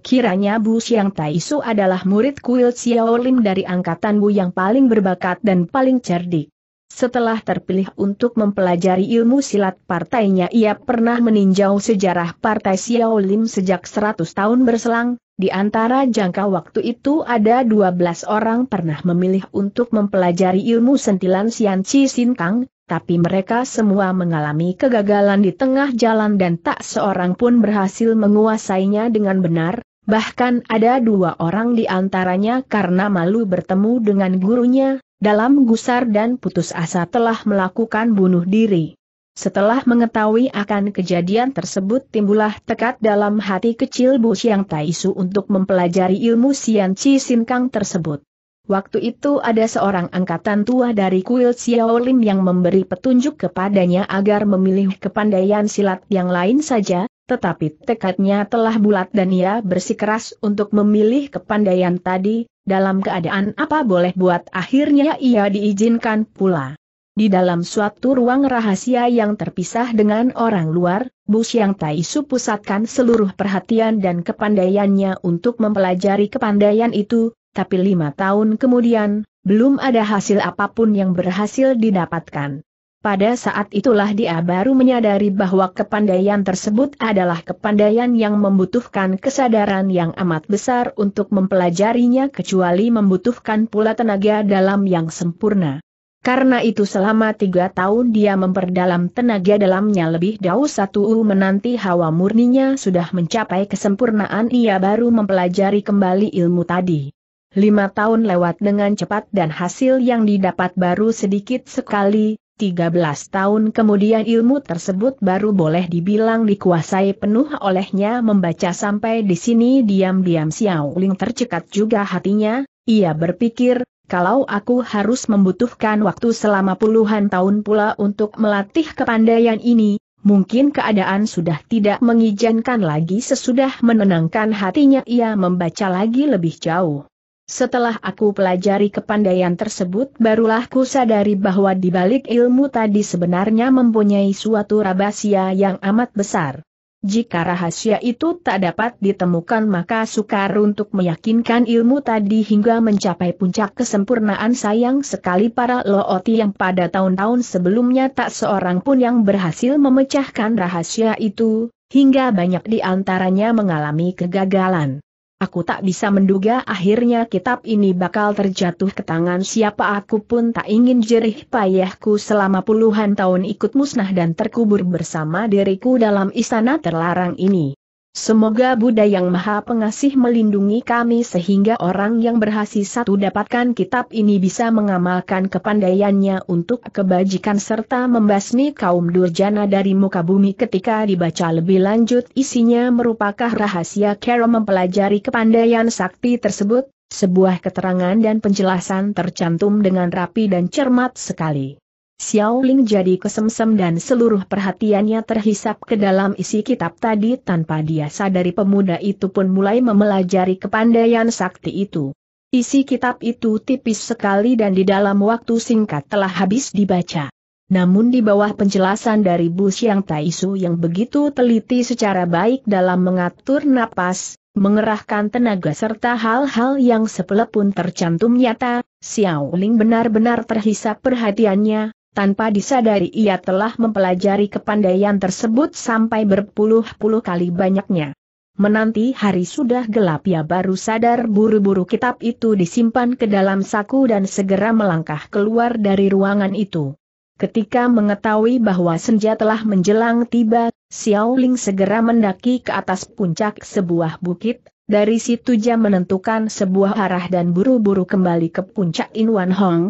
Kiranya Bu Xiang Taisu adalah murid kuil Lim dari angkatan Bu yang paling berbakat dan paling cerdik. Setelah terpilih untuk mempelajari ilmu silat partainya ia pernah meninjau sejarah partai Lim sejak 100 tahun berselang, di antara jangka waktu itu ada 12 orang pernah memilih untuk mempelajari ilmu sentilan Sian Chi Sin Kang, tapi mereka semua mengalami kegagalan di tengah jalan dan tak seorang pun berhasil menguasainya dengan benar, bahkan ada dua orang di antaranya karena malu bertemu dengan gurunya, dalam gusar dan putus asa telah melakukan bunuh diri. Setelah mengetahui akan kejadian tersebut timbullah tekad dalam hati kecil Bu Xiang Taisu untuk mempelajari ilmu Xian Chi Sin Kang tersebut. Waktu itu ada seorang angkatan tua dari kuil Xiaolin yang memberi petunjuk kepadanya agar memilih kepandaian silat yang lain saja, tetapi tekadnya telah bulat dan ia bersikeras untuk memilih kepandaian tadi, dalam keadaan apa boleh buat akhirnya ia diizinkan pula. Di dalam suatu ruang rahasia yang terpisah dengan orang luar, Bu Xiang Su pusatkan seluruh perhatian dan kepandaiannya untuk mempelajari kepandaian itu, tapi lima tahun kemudian, belum ada hasil apapun yang berhasil didapatkan. Pada saat itulah dia baru menyadari bahwa kepandaian tersebut adalah kepandaian yang membutuhkan kesadaran yang amat besar untuk mempelajarinya kecuali membutuhkan pula tenaga dalam yang sempurna. Karena itu selama tiga tahun dia memperdalam tenaga dalamnya lebih dahulu satu u menanti hawa murninya sudah mencapai kesempurnaan ia baru mempelajari kembali ilmu tadi. Lima tahun lewat dengan cepat dan hasil yang didapat baru sedikit sekali, 13 tahun kemudian ilmu tersebut baru boleh dibilang dikuasai penuh olehnya membaca sampai di sini diam-diam Xiao Ling tercekat juga hatinya, ia berpikir, kalau aku harus membutuhkan waktu selama puluhan tahun pula untuk melatih kepandaian ini, mungkin keadaan sudah tidak mengizinkan lagi sesudah menenangkan hatinya ia membaca lagi lebih jauh. Setelah aku pelajari kepandaian tersebut barulah ku sadari bahwa balik ilmu tadi sebenarnya mempunyai suatu rahasia yang amat besar. Jika rahasia itu tak dapat ditemukan maka sukar untuk meyakinkan ilmu tadi hingga mencapai puncak kesempurnaan sayang sekali para looti yang pada tahun-tahun sebelumnya tak seorang pun yang berhasil memecahkan rahasia itu, hingga banyak di antaranya mengalami kegagalan. Aku tak bisa menduga akhirnya kitab ini bakal terjatuh ke tangan siapa aku pun tak ingin jerih payahku selama puluhan tahun ikut musnah dan terkubur bersama diriku dalam istana terlarang ini. Semoga Buddha yang Maha Pengasih melindungi kami sehingga orang yang berhasil satu dapatkan kitab ini bisa mengamalkan kepandaiannya untuk kebajikan serta membasmi kaum durjana dari muka bumi ketika dibaca lebih lanjut isinya merupakan rahasia Kero mempelajari kepandaian sakti tersebut, sebuah keterangan dan penjelasan tercantum dengan rapi dan cermat sekali. Xiao Ling jadi kesemsem dan seluruh perhatiannya terhisap ke dalam isi kitab tadi tanpa dia sadari pemuda itu pun mulai memelajari kepandaian sakti itu. Isi kitab itu tipis sekali dan di dalam waktu singkat telah habis dibaca. Namun di bawah penjelasan dari Bu Xiang Taisu yang begitu teliti secara baik dalam mengatur napas, mengerahkan tenaga serta hal-hal yang pun tercantum nyata, Xiao Ling benar-benar terhisap perhatiannya, tanpa disadari ia telah mempelajari kepandaian tersebut sampai berpuluh-puluh kali banyaknya. Menanti hari sudah gelap ia baru sadar buru-buru kitab itu disimpan ke dalam saku dan segera melangkah keluar dari ruangan itu. Ketika mengetahui bahwa senja telah menjelang tiba, Xiao Ling segera mendaki ke atas puncak sebuah bukit, dari situ dia menentukan sebuah arah dan buru-buru kembali ke puncak Inwan Hong,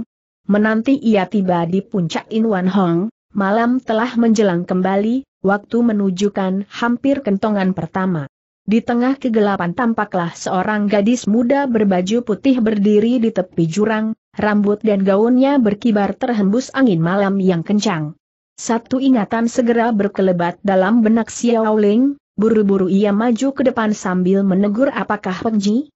Menanti ia tiba di puncak Inwan Hong, malam telah menjelang kembali, waktu menunjukkan hampir kentongan pertama. Di tengah kegelapan tampaklah seorang gadis muda berbaju putih berdiri di tepi jurang, rambut dan gaunnya berkibar terhembus angin malam yang kencang. Satu ingatan segera berkelebat dalam benak Xiao Ling, buru-buru ia maju ke depan sambil menegur apakah Pengji,